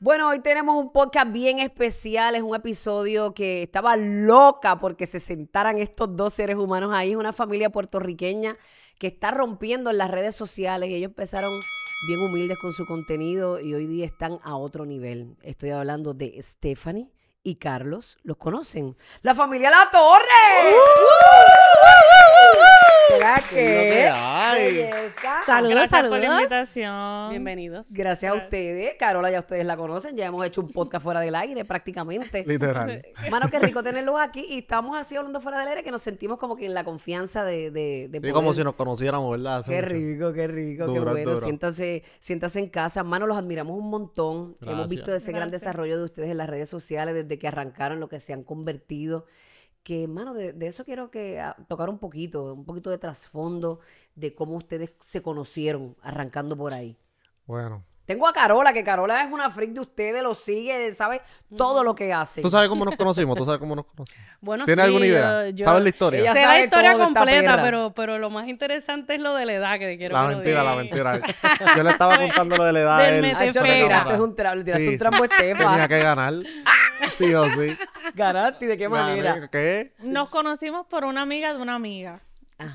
Bueno, hoy tenemos un podcast bien especial, es un episodio que estaba loca porque se sentaran estos dos seres humanos ahí, es una familia puertorriqueña que está rompiendo en las redes sociales y ellos empezaron bien humildes con su contenido y hoy día están a otro nivel. Estoy hablando de Stephanie y Carlos, los conocen. La familia La Torre. ¡Uh! ¡Uh, uh, ¿Será que? Saludos, Bienvenidos. Gracias a ustedes. Carola, ya ustedes la conocen. Ya hemos hecho un podcast fuera del aire prácticamente. Literal. Mano, qué rico tenerlos aquí. Y estamos así hablando fuera del aire que nos sentimos como que en la confianza de. de, de como si nos conociéramos, ¿verdad? qué rico, qué rico. qué bueno. Siéntase, en casa. Mano, los admiramos un montón. Hemos visto ese gran desarrollo de ustedes en las redes sociales desde que arrancaron, lo que se han convertido que, hermano, de, de, eso quiero que ah, tocar un poquito, un poquito de trasfondo de cómo ustedes se conocieron, arrancando por ahí. Bueno. Tengo a Carola, que Carola es una freak de ustedes, lo sigue, sabe todo lo que hace. ¿Tú sabes cómo nos conocimos? ¿Tú sabes cómo nos conocimos? Bueno, ¿Tienes sí, alguna idea? ¿Sabes la historia? sé la historia completa, pero, pero lo más interesante es lo de la edad que quiero La mentira, la mentira. yo le estaba contando lo de la edad. Del él. esto es un trambo, tiraste un trampo Tenía que ganar. ¡Ah! Sí o sí. ¿Garanti? ¿de qué manera? ¿Qué? Nos conocimos por una amiga de una amiga.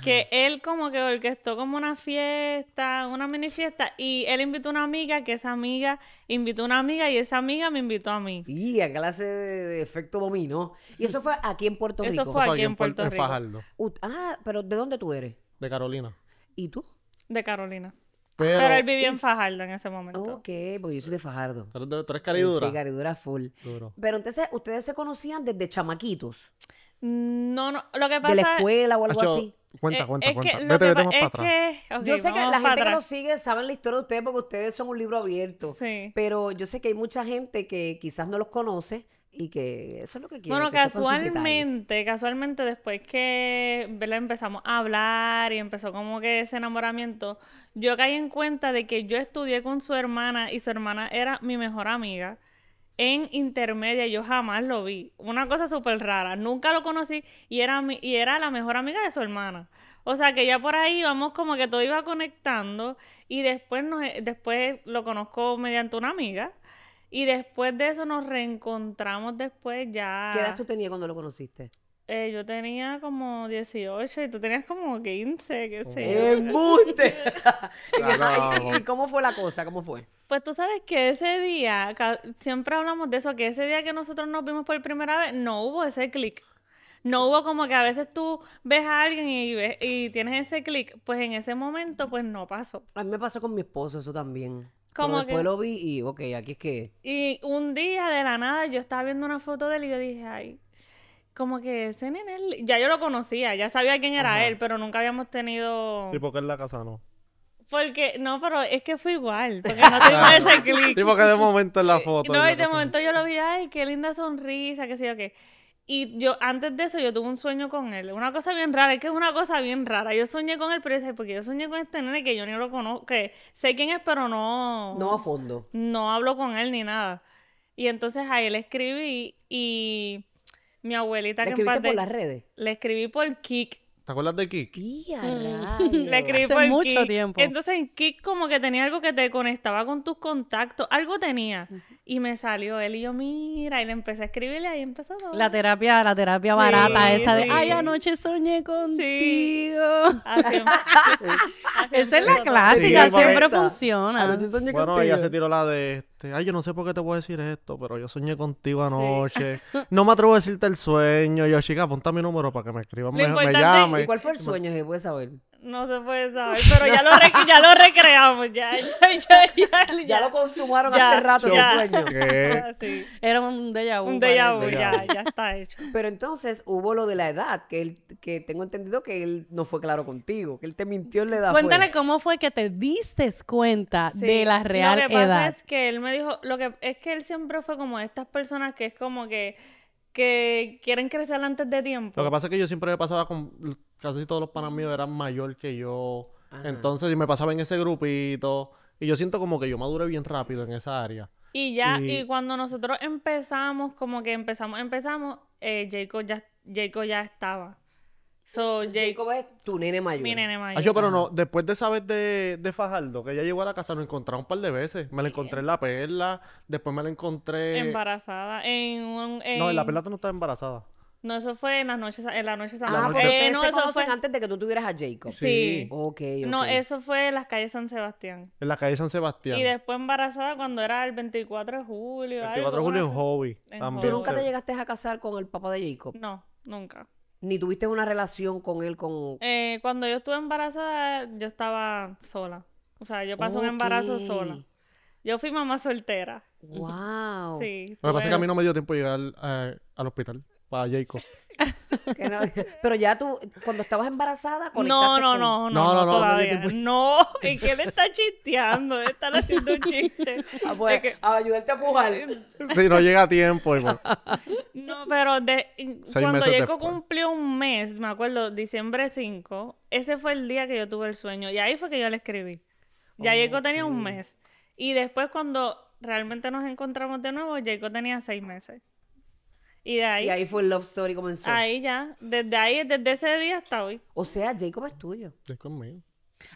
Que él como que orquestó como una fiesta, una mini fiesta, y él invitó a una amiga, que esa amiga invitó a una amiga, y esa amiga me invitó a mí. Y a clase de efecto dominó. Y eso fue aquí en Puerto Rico. Eso fue aquí, en Puerto, Rico. ah, pero ¿de dónde tú eres? De Carolina. ¿Y tú? De Carolina. Pero, él vivía en Fajardo en ese momento. Ok, porque yo soy de Fajardo. Tres eres, tú caridura. Sí, caridura full. Pero entonces, ¿ustedes se conocían desde chamaquitos? Mm, no, no. Lo que pasa... De la escuela o algo así. Cuenta, eh, cuenta, cuenta. Vete, vete más para atrás. Que, yo sé que la gente que nos sigue sabe la historia de ustedes porque ustedes son un libro abierto. Sí. Pero yo sé que hay mucha gente que quizás no los conoce y que eso es lo que quiero. Bueno, casualmente, casualmente después que empezamos a hablar y empezó como que ese enamoramiento, yo caí en cuenta de que yo estudié con su hermana y su hermana era mi mejor amiga. En intermedia yo jamás lo vi. Una cosa súper rara. Nunca lo conocí y era, mi, y era la mejor amiga de su hermana. O sea que ya por ahí íbamos como que todo iba conectando y después, después lo conozco mediante una amiga y después de eso nos reencontramos después ya... ¿Qué edad tú tenías cuando lo conociste? Eh, yo tenía como 18 y tú tenías como 15, qué sé ¡Embuste! ¿Y cómo fue la cosa? ¿Cómo fue? Pues tú sabes que ese día, siempre hablamos de eso, que ese día que nosotros nos vimos por primera vez, no hubo ese clic. No hubo como que a veces tú ves a alguien y, ves, y tienes ese clic. Pues en ese momento, pues no pasó. A mí me pasó con mi esposo eso también después lo vi y, ok, aquí es que. Y un día de la nada yo estaba viendo una foto de él y yo dije, ay, como que ese nene, ya yo lo conocía, ya sabía quién era él, pero nunca habíamos tenido... ¿Y por qué en la casa no? Porque, no, pero es que fue igual, porque no tengo ah, ese de momento en la foto. No, y de momento yo lo vi, ay, qué linda sonrisa, qué sé yo qué. Y yo, antes de eso, yo tuve un sueño con él. Una cosa bien rara, es que es una cosa bien rara. Yo soñé con él, pero es porque yo soñé con este nene que yo ni lo conozco, que sé quién es, pero no... No a fondo. No hablo con él ni nada. Y entonces ahí le escribí y mi abuelita... ¿Le que por las redes? Le escribí por Kik. ¿Te acuerdas de Kik? Mm. Le escribí por mucho tiempo. Entonces en Kik como que tenía algo que te conectaba con tus contactos. Algo tenía. Y me salió él y yo, mira, y le empecé a escribirle, ahí empezó todo. La terapia, la terapia barata, esa de, ay, anoche soñé contigo. Em- esa es la clásica, siempre funciona. Anoche bueno, ella se tiró la de, este, ay, yo no sé por qué te puedo decir esto, pero yo soñé contigo anoche. No me atrevo a decirte el sueño. Yo, chica, apunta mi número para que me escriba me, me, ¿Y cuál fue el sueño? Si puedes saber. No se puede saber, pero ya lo, ya lo recreamos. Ya, ya, lo consumaron hace rato ese sueño. Ah, Era un déjà vu. Un déjà vu, ya, ya está hecho. Pero entonces hubo lo de la edad, que, que tengo entendido que él no fue claro contigo, que él te mintió en la edad. Cuéntale cómo fue que te diste cuenta de la real edad. Lo que pasa es que él me dijo, lo que es que él siempre fue como estas personas que es como que que quieren crecer antes de tiempo. Lo que pasa es que yo siempre me pasaba con casi todos los panas míos eran mayor que yo. Entonces me pasaba en ese grupito y yo siento como que yo maduré bien rápido en esa área. Y ya, y, cuando nosotros empezamos, como que empezamos, empezamos, eh, ya, Jacob ya estaba. So, Jacob es tu nene mayor. Mi nene mayor. yo, pero no, después de esa de, de Fajardo, que ella llegó a la casa, nos encontramos un par de veces. Me la encontré en La Perla, después me la encontré... Embarazada. En, un- No, en La Perla tú no estás embarazada. No, eso fue en las noches, en la noche Ah, no, eso fue... antes de que tú tuvieras a Jacob. Sí. Ok, No, eso fue en las calles San Sebastián. En la calle San Sebastián. Y después embarazada cuando era el 24 de julio. El 24 de julio en Hobby. ¿Tú nunca te llegaste a casar con el papá de Jacob? No, nunca ni tuviste una relación con él con eh, cuando yo estuve embarazada yo estaba sola o sea yo pasé un embarazo sola yo fui mamá soltera wow sí lo que pasa es que a mí no me dio tiempo de llegar al hospital para Jacob. pero ya tú, cuando estabas embarazada, No, no, no, no, no, no, todavía. no, ¿y ¿en qué le está chisteando? Le haciendo un chiste. Ah, pues, a, ayudarte a pujar. Si no llega a tiempo, pues. No, pero de, cuando Jacob cumplió un mes, me acuerdo, diciembre 5, ese fue el día que yo tuve el sueño. Y ahí fue que yo le escribí. Ya Jacob tenía un mes. Y después cuando realmente nos encontramos de nuevo, Jacob tenía seis meses. Y de ahí. Y ahí fue el Love Story comenzó. Ahí ya. Desde ahí, desde ese día hasta hoy. O sea, Jacob es tuyo. Es conmigo.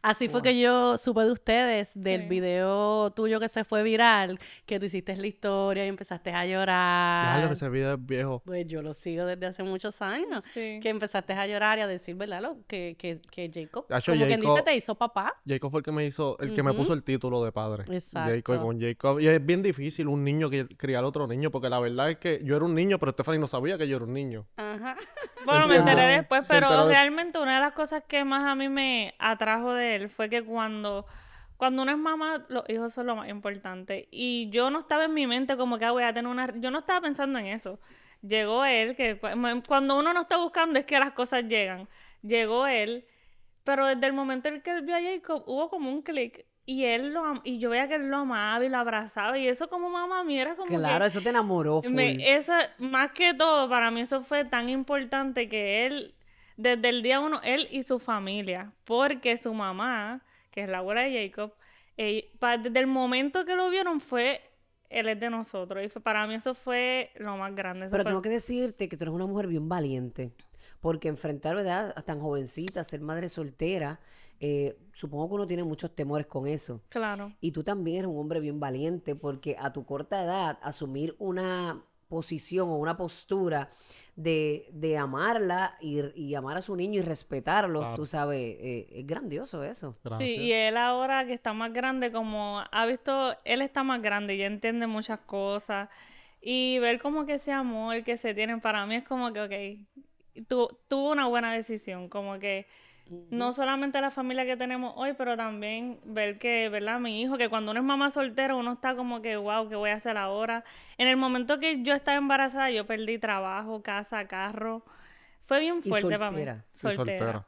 Así fue que yo supe de ustedes, del video tuyo que se fue viral, que tú hiciste la historia y empezaste a llorar. Claro, ese video es viejo. Pues yo lo sigo desde hace muchos años. Que empezaste a llorar y a decir, ¿verdad? Lo, que, Jacob, como quien dice, te hizo papá. Jacob fue el que me hizo, el que me puso el título de padre. Exacto. Jacob, y con Jacob. Y es bien difícil un niño que criar a otro niño, porque la verdad es que yo era un niño, pero Stephanie no sabía que yo era un niño. Ajá. Bueno, me enteré después, pero realmente una de las cosas que más a mí me atrajo de él fue que cuando, cuando uno es mamá, los hijos son lo más importante. Y yo no estaba en mi mente como que ah, voy a tener una... Yo no estaba pensando en eso. Llegó él, que cuando uno no está buscando es que las cosas llegan. Llegó él, pero desde el momento en que él vio a Jacob hubo como un clic y él lo y yo veía que él lo amaba y lo abrazaba y eso como mamá mía era como claro eso te enamoró full. Me, más que todo para mí eso fue tan importante que él desde el día uno, él y su familia, porque su mamá, que es la abuela de Jacob, eh, desde el momento que lo vieron fue él es de nosotros. Y para mí eso fue lo más grande. Pero tengo que decirte que tú eres una mujer bien valiente. Porque enfrentar, edad Tan jovencita, ser madre soltera, eh, supongo que uno tiene muchos temores con eso. Claro. Y tú también eres un hombre bien valiente porque a tu corta edad asumir una posición o una postura de, de amarla y, y, amar a su niño y respetarlo, tú sabes, eh, es grandioso eso. Sí, y él ahora que está más grande, como ha visto, él está más grande, y entiende muchas cosas y ver como que ese amor que se tienen para mí es como que, ok, tuvo una buena decisión, como que no solamente la familia que tenemos hoy, pero también ver que, ¿verdad? Mi hijo, que cuando uno es mamá soltera, uno está como que, wow, ¿qué voy a hacer ahora? En el momento que yo estaba embarazada, yo perdí trabajo, casa, carro. Fue bien fuerte para mí. Soltera. soltera.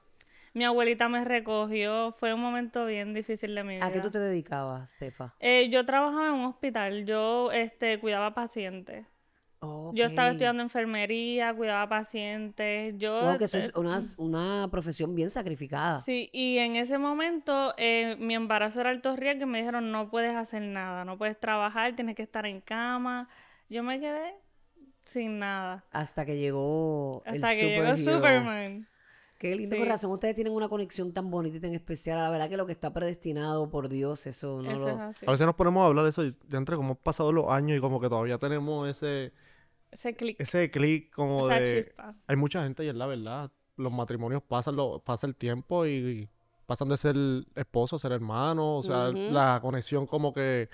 Mi abuelita me recogió, fue un momento bien difícil de mi vida. ¿A qué tú te dedicabas, Stefa? Eh, yo trabajaba en un hospital, yo este, cuidaba pacientes. Yo estaba estudiando enfermería, cuidaba pacientes. Yo, que eso es eh, mm. una, profesión bien sacrificada. Sí, y en ese momento eh, mi embarazo era alto riesgo y me dijeron: no puedes hacer nada, no puedes trabajar, tienes que estar en cama. Yo me quedé sin nada. Hasta que llegó. Hasta que llegó Superman. Qué lindo, corazón. ustedes tienen una conexión tan bonita y tan especial. La verdad que lo que está predestinado por Dios, eso no A veces nos ponemos a hablar de eso, y, entre cómo han pasado los años y como que todavía tenemos ese ese clic. Ese clic como de... Hay mucha gente y es la verdad. Los matrimonios pasan, lo, pasa el tiempo y, pasan de ser esposo a ser hermano. O sea, la conexión como que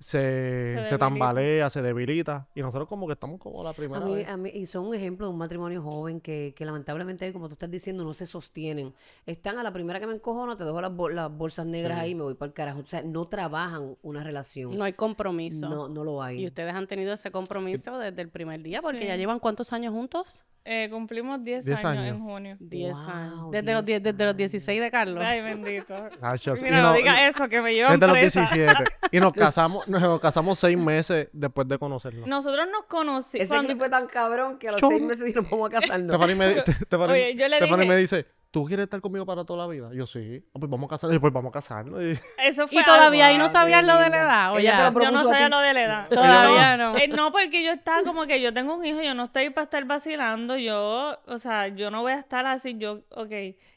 se, tambalea, se debilita. Y nosotros como que estamos como la primera a mí, A mí, y son un ejemplo de un matrimonio joven que, lamentablemente, como tú estás diciendo, no se sostienen. Están a la primera que me encojono, te dejo las, bolsas negras ahí y me voy para el carajo. O sea, no trabajan una relación. No hay compromiso. No, lo hay. Y ustedes han tenido ese compromiso desde el primer día porque ya llevan cuántos años juntos? Eh, cumplimos 10 años, en junio. 10 años. Desde, los, diez, desde los 16 de Carlos. Ay, bendito. Mira, no, no digas eso, que me llevan Desde los 17. y nos casamos, nos casamos 6 meses después de conocerlo Nosotros nos conocimos. Ese cuando... clip fue tan cabrón que a los 6 meses dijimos, vamos a casarnos. Te, me, te, Oye, yo le dije... me dice, ¿Tú quieres estar conmigo para toda la vida? Yo sí. Ah, pues, pues vamos a casarnos. Pues vamos a casarnos. Eso fue. Y todavía ahí no sabías lo de la edad. yo no sabía lo de la edad. Todavía no. Eh, no, porque yo estaba como que yo tengo un hijo, yo no estoy para estar vacilando. Yo, o sea, yo no voy a estar así. Yo, ok,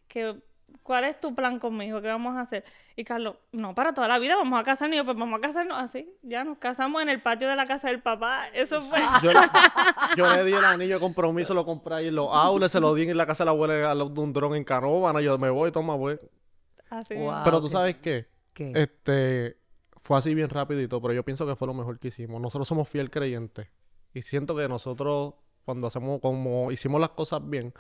que, ¿cuál es tu plan conmigo? ¿Qué vamos a hacer? Y Carlos, no, para toda la vida vamos a casarnos. Y yo, pues vamos a casarnos así. Ya nos casamos en el patio de la casa del papá. Eso fue. Yo, le di el anillo de compromiso, lo compré ahí en los aules, se lo di en la casa de la abuela de un dron en Canóvana. Yo me voy, toma, pues. Así. pero tú sabes qué? Este, fue así bien rapidito, pero yo pienso que fue lo mejor que hicimos. Nosotros somos fiel creyente Y siento que nosotros, cuando hacemos, como hicimos las cosas bien,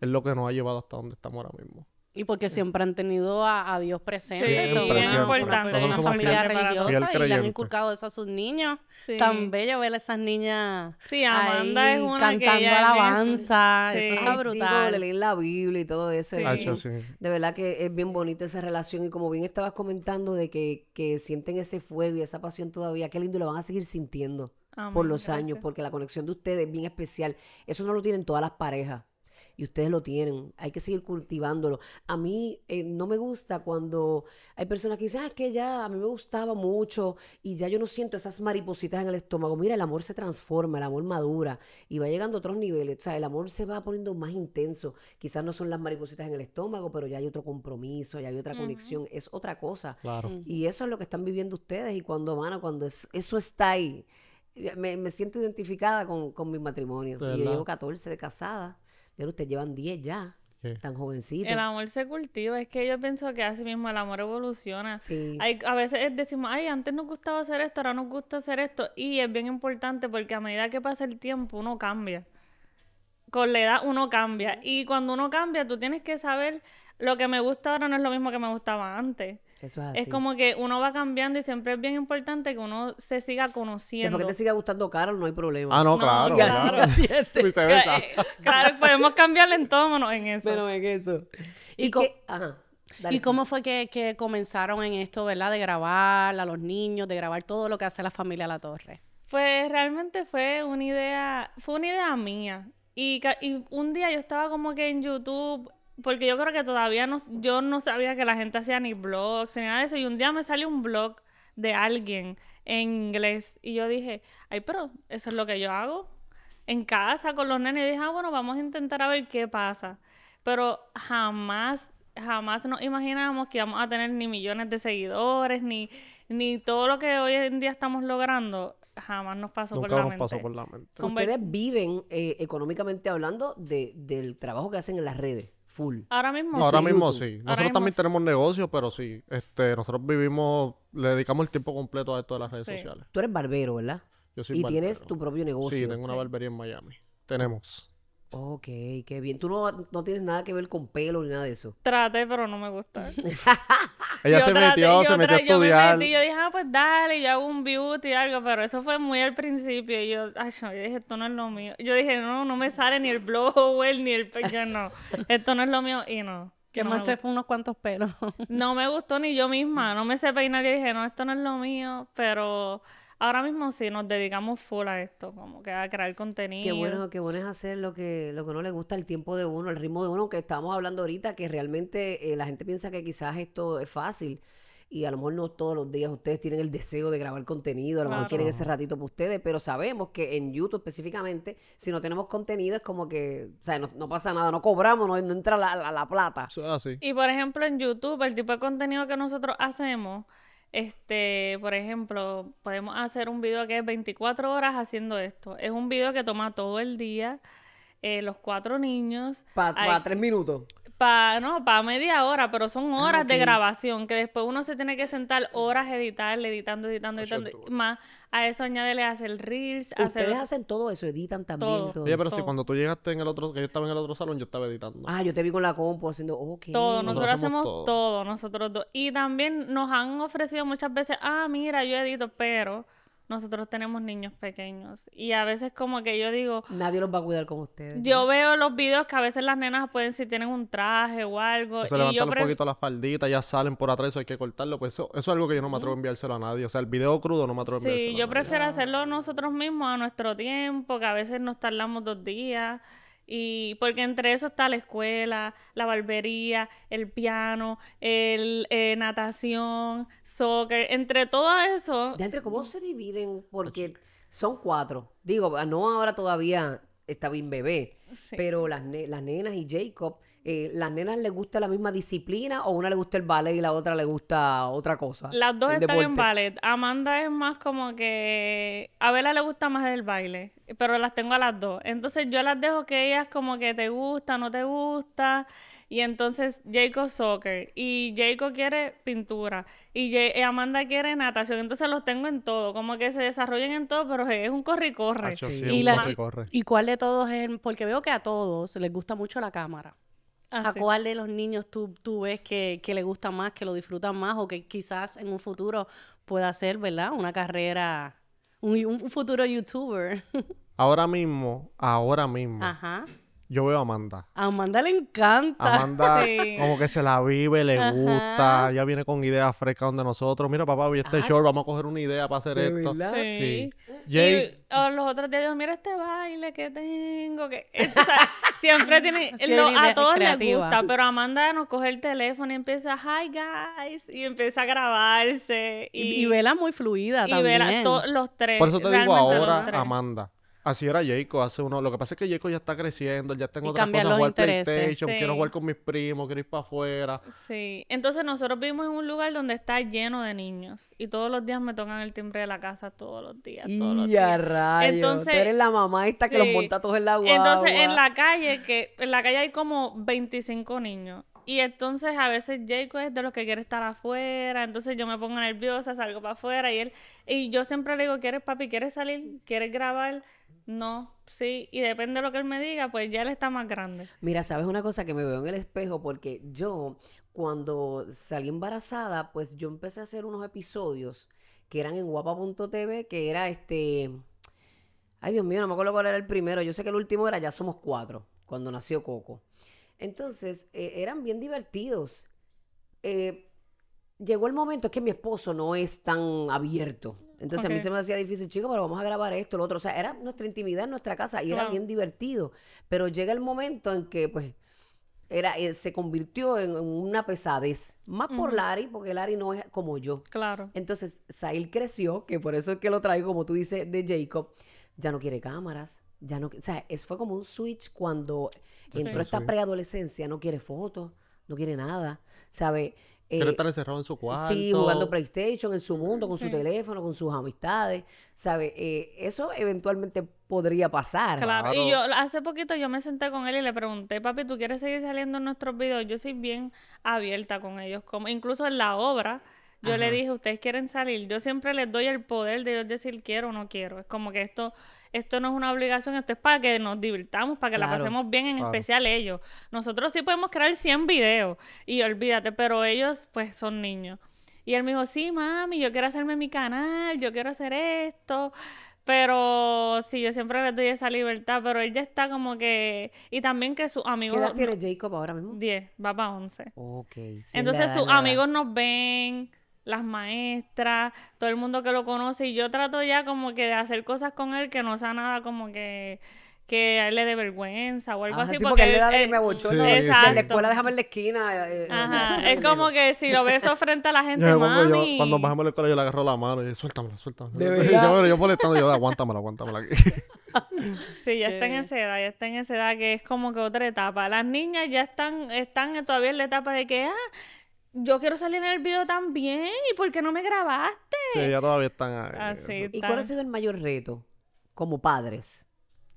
es lo que nos ha llevado hasta donde estamos ahora mismo. Y porque siempre han tenido a, Dios presente. Sí, es muy importante. Una, familia religiosa y le han inculcado eso a sus niños. Tan bello ver a esas niñas cantando alabanza. Eso está brutal. leer la Biblia y todo eso. De verdad que es bien bonita esa relación. Y como bien estabas comentando de que, sienten ese fuego y esa pasión todavía, qué lindo, lo van a seguir sintiendo. por los años, porque la conexión de ustedes es bien especial. Eso no lo tienen todas las parejas y ustedes lo tienen. Hay que seguir cultivándolo. A mí eh, no me gusta cuando hay personas que dicen, ah, es que ya a mí me gustaba mucho y ya yo no siento esas maripositas en el estómago. Mira, el amor se transforma, el amor madura y va llegando a otros niveles. O sea, el amor se va poniendo más intenso. Quizás no son las maripositas en el estómago, pero ya hay otro compromiso, ya hay otra conexión. Es otra cosa. Y eso es lo que están viviendo ustedes. Y cuando van cuando eso está ahí. Me, siento identificada con, mi matrimonio. yo llevo 14 de casada pero ustedes llevan 10 ya. Tan jovencitos. El amor se cultiva, es que yo pienso que así mismo el amor evoluciona. Sí. a veces decimos, ay, antes nos gustaba hacer esto, ahora nos gusta hacer esto. Y es bien importante porque a medida que pasa el tiempo uno cambia. Con la edad uno cambia. Y cuando uno cambia, tú tienes que saber lo que me gusta ahora no es lo mismo que me gustaba antes es, como que uno va cambiando y siempre es bien importante que uno se siga conociendo. Después que te siga gustando Carol, no hay problema. Ah, no, claro, claro. claro. Eh, claro, podemos cambiarle en todo menos en eso. Pero en eso. Y, cómo fue que, comenzaron en esto, verdad? De grabar a los niños, de grabar todo lo que hace la familia La Torre. Pues realmente fue una idea, fue una idea mía. Y, y un día yo estaba como que en YouTube porque yo creo que todavía no, yo no sabía que la gente hacía ni blogs ni nada de eso. Y un día me salió un blog de alguien en inglés y yo dije, ay, pero eso es lo que yo hago en casa con los nenes. Y dije, ah, bueno, vamos a intentar a ver qué pasa. Pero jamás, jamás nos imaginábamos que íbamos a tener ni millones de seguidores, ni, ni todo lo que hoy en día estamos logrando jamás nos pasó, por, la mente. pasó Ustedes viven eh, económicamente hablando del trabajo que hacen en las redes. Ahora mismo sí. Ahora mismo sí. Nosotros también tenemos negocios, pero sí. Este, nosotros vivimos, le dedicamos el tiempo completo a esto de las redes sociales. Tú eres barbero, ¿verdad? Yo soy y tienes tu propio negocio. Sí, tengo una barbería en Miami. Tenemos. Ok, qué bien. Tú no, tienes nada que ver con pelo ni nada de eso. Traté, pero no me gustó. Ella se metió, se metió a estudiar. Yo, yo dije, ah, pues dale, yo hago un beauty y algo, pero eso fue muy al principio. Y yo, ay, yo dije, esto no es lo mío. Yo dije, no, no me sale ni el blower, ni el pequeño, no. Esto no es lo mío y no. Que más te unos cuantos pelos. no me gustó ni yo misma, no me sé peinar y dije, no, esto no es lo mío, pero ahora mismo sí nos dedicamos full a esto, como que a crear contenido. Qué bueno, qué bueno es hacer lo que, lo que no le gusta, el tiempo de uno, el ritmo de uno, que estamos hablando ahorita, que realmente eh, la gente piensa que quizás esto es fácil. Y a lo mejor no todos los días ustedes tienen el deseo de grabar contenido, a lo mejor quieren ese ratito para ustedes, pero sabemos que en YouTube específicamente, si no tenemos contenido, es como que, o sea, no, pasa nada, no cobramos, no, entra la, la, plata. Y por ejemplo, en YouTube, el tipo de contenido que nosotros hacemos, este, por ejemplo, podemos hacer un video que es 24 horas haciendo esto. Es un video que toma todo el día. Eh, los cuatro niños. Para tres minutos para no, pa media hora, pero son ah, horas de grabación, que después uno se tiene que sentar horas editar editando, editando, editando. más a eso añádele hacer reels, Ustedes hacer... hacen todo eso, editan también. Todo, Oye, pero si cuando tú llegaste en el otro, que yo estaba en el otro salón, yo estaba editando. Ah, yo te vi con la compu haciendo, oh, ok. Todo, nosotros, hacemos, todo. todo, nosotros dos. Y también nos han ofrecido muchas veces, ah, mira, yo edito, pero nosotros tenemos niños pequeños y a veces como que yo digo... Nadie los va a cuidar como ustedes. Yo veo los videos que a veces las nenas pueden, si tienen un traje o algo... Se levantan un poquito la faldita, ya salen por atrás, eso hay que cortarlo. Pues eso, eso es algo que yo no me atrevo a enviárselo a nadie. O sea, el video crudo no me atrevo a enviárselo Sí, yo prefiero ah. hacerlo nosotros mismos a nuestro tiempo, que a veces nos tardamos dos días. Y porque entre eso está la escuela, la barbería, el piano, el eh, natación, soccer, entre todo eso. entre cómo se dividen, porque son cuatro. Digo, ah, no ahora todavía está bien bebé. Pero las, las nenas y Jacob, eh, ¿las nenas les gusta la misma disciplina o una le gusta el ballet y la otra le gusta otra cosa? Las dos están en ballet. Amanda es más como que a Bella le gusta más el baile, pero las tengo a las dos. Entonces yo las dejo que ellas como que te gusta, no te gusta. Y entonces Jacob soccer. Y Jacob quiere pintura. Y eh, Amanda quiere natación. Entonces los tengo en todo. Como que se desarrollen en todo, pero es un corre y corre. y, la, corre. y cuál de todos es? Porque veo que a todos les gusta mucho la cámara. Ah, ¿A cuál de los niños tú, tú ves que, que, le gusta más, que lo disfrutan más o que quizás en un futuro pueda ser, ¿verdad? Una carrera, un, un futuro youtuber. ahora mismo, ahora mismo. Ajá. Yo veo a Amanda. A Amanda le encanta. Amanda como que se la vive, le gusta. Ya viene con ideas frescas donde nosotros. Mira, papá, a este ah. show. vamos a coger una idea para hacer esto. Sí. Oh, los otros días, mira este baile que tengo. que Siempre tiene... a todos les gusta, pero Amanda nos coge el teléfono y empieza, hi guys, y empieza a grabarse. Y, vela muy fluida también. Y vela los tres. Por eso te digo ahora, Amanda. Así era Jaco hace uno. Lo que pasa es que Jacob ya está creciendo, ya tengo otras cosas, jugar quiero jugar con mis primos, quiero ir para afuera. Sí. Entonces nosotros vivimos en un lugar donde está lleno de niños y todos los días me tocan el timbre de la casa todos los días, todos los días. Entonces, tú eres la mamá esta que los monta todos en la guagua. Entonces en la calle que en la calle hay como 25 niños y entonces a veces Jacob es de los que quiere estar afuera, entonces yo me pongo nerviosa, salgo para afuera y él y yo siempre le digo, "¿Quieres papi, quieres salir? ¿Quieres grabar?" No, sí, y depende de lo que él me diga, pues ya él está más grande. Mira, sabes una cosa que me veo en el espejo porque yo cuando salí embarazada, pues yo empecé a hacer unos episodios que eran en guapa.tv, que era este Ay, Dios mío, no me acuerdo cuál era el primero. Yo sé que el último era Ya somos cuatro, cuando nació Coco. Entonces, eh, eran bien divertidos. Eh, llegó el momento, es que mi esposo no es tan abierto. Entonces a mí se me hacía difícil, chico, pero vamos a grabar esto, lo otro. O sea, era nuestra intimidad en nuestra casa y era bien divertido. Pero llega el momento en que, pues, era, eh, se convirtió en, una pesadez. Más por Larry, porque Larry no es como yo. Claro. Entonces, Sail creció, que por eso es que lo traigo, como tú dices, de Jacob. Ya no quiere cámaras ya no, o sea, es, fue como un switch cuando entró esta preadolescencia, no quiere fotos, no quiere nada, ¿sabe? Eh, encerrado en su cuarto. Sí, jugando PlayStation, en su mundo, con su teléfono, con sus amistades, ¿sabe? Eh, eso eventualmente podría pasar. Claro. y yo hace poquito yo me senté con él y le pregunté, papi, ¿tú quieres seguir saliendo en nuestros videos? Yo soy bien abierta con ellos, como incluso en la obra. Yo le dije, ustedes quieren salir. Yo siempre les doy el poder de decir quiero o no quiero. Es como que esto esto no es una obligación, esto es para que nos divirtamos, para que la pasemos bien, en especial ellos. Nosotros sí podemos crear 100 videos y olvídate, pero ellos pues son niños. Y él me dijo, sí, mami, yo quiero hacerme mi canal, yo quiero hacer esto. Pero sí, yo siempre le doy esa libertad, pero él ya está como que... Y también que sus amigos... ¿Qué edad tiene Jacob ahora mismo? 10, va para 11. Ok. Entonces sus amigos nos ven, las maestras, todo el mundo que lo conoce, y yo trato ya como que de hacer cosas con él que no sea nada como que que a él le dé vergüenza o algo así. porque, él, le da me abochona, sí, la escuela déjame en la esquina. Eh, eh, eh, es como que si lo beso frente a la gente, mami. cuando bajamos la escuela yo le agarro la mano y suéltamela, suéltamela. Yo, yo molestando, yo aguántamela, aguántamela. sí, ya está en esa edad, ya está en esa edad que es como que otra etapa. Las niñas ya están, están todavía en la etapa de que, ah, yo quiero salir en el video también, ¿y por qué no me grabaste? Sí, ya todavía están ahí. Ah, ¿Y cuál ha sido el mayor reto como padres?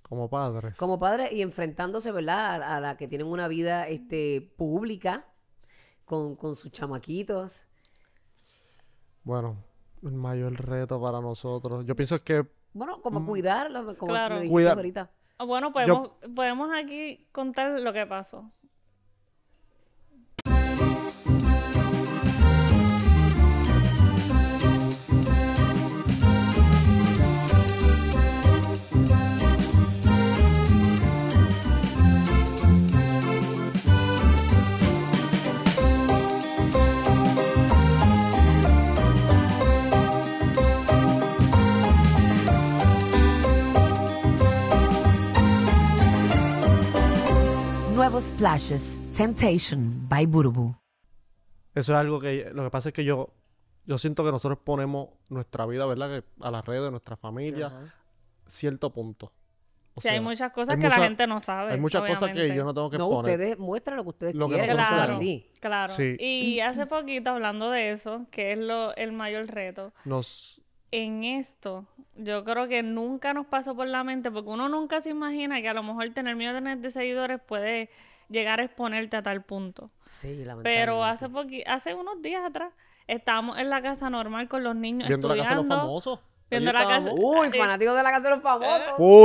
Como padres. Como padres y enfrentándose, ¿verdad? A, la que tienen una vida este, pública con, con sus chamaquitos. Bueno, el mayor reto para nosotros. Yo pienso que. Bueno, como mm. cuidarlo, como claro. ahorita. Ah, bueno, podemos, podemos aquí contar lo que pasó. Temptation by Eso es algo que lo que pasa es que yo yo siento que nosotros ponemos nuestra vida, ¿verdad? A a red de nuestra familia, cierto punto. O sí, hay muchas cosas que la gente no sabe. Hay muchas cosas que yo no tengo que no, ustedes muestran lo que ustedes quieren. claro, Y hace poquito, hablando de eso, que es lo, el mayor reto, Nos... en esto yo creo que nunca nos pasó por la mente, porque uno nunca se imagina que a lo mejor tener miedo de seguidores puede llegar a exponerte a tal punto. Sí, Pero hace, hace unos días atrás estábamos en la casa normal con los niños Viendo la casa de los famosos. Uy, fanáticos de la casa de los famosos.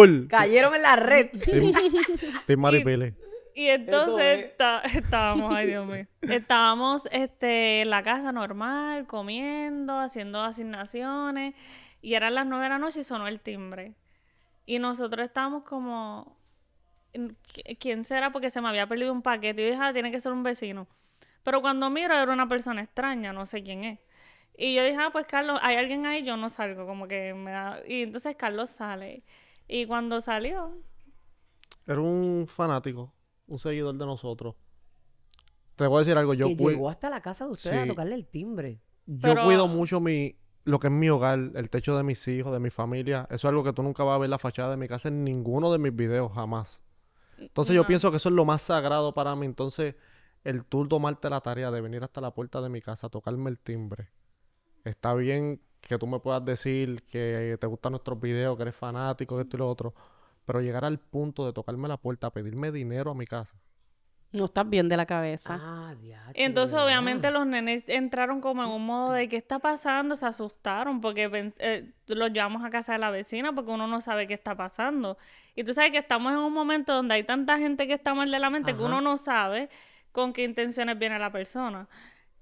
Eh, Cayeron en la red. te Y, y entonces estábamos, ay Dios mío, estábamos este, en la casa normal, comiendo, haciendo asignaciones. Y eran las nueve de la noche y sonó el timbre. Y nosotros estábamos como, ¿quién será? Porque se me había perdido un paquete. Y yo dije, ah, tiene que ser un vecino. Pero cuando miro era una persona extraña, no sé quién es. Y yo dije, ah, pues Carlos, hay alguien ahí, yo no salgo, como que me da... Y entonces Carlos sale. Y cuando salió... Era un fanático, un seguidor de nosotros. Te voy a decir algo, yo... Que llegó hasta la casa de ustedes a tocarle el timbre. Yo cuido mucho mi, lo que es mi hogar, el techo de mis hijos, de mi familia, eso es algo que tú nunca vas a ver la fachada de mi casa en ninguno de mis videos, jamás. Entonces yo pienso que eso es lo más sagrado para mí. Entonces, el tú tomarte la tarea de venir hasta la puerta de mi casa, tocarme el timbre. Está bien que tú me puedas decir que te gustan nuestros videos, que eres fanático, esto y lo otro. Pero llegar al punto de tocarme la puerta, pedirme dinero a mi casa no estás bien de la cabeza. Ah, Entonces, obviamente, los nenes entraron como en un modo de qué está pasando, se asustaron porque eh, los llevamos a casa de la vecina porque uno no sabe qué está pasando. Y tú sabes que estamos en un momento donde hay tanta gente que está mal de la mente que uno no sabe con qué intenciones viene la persona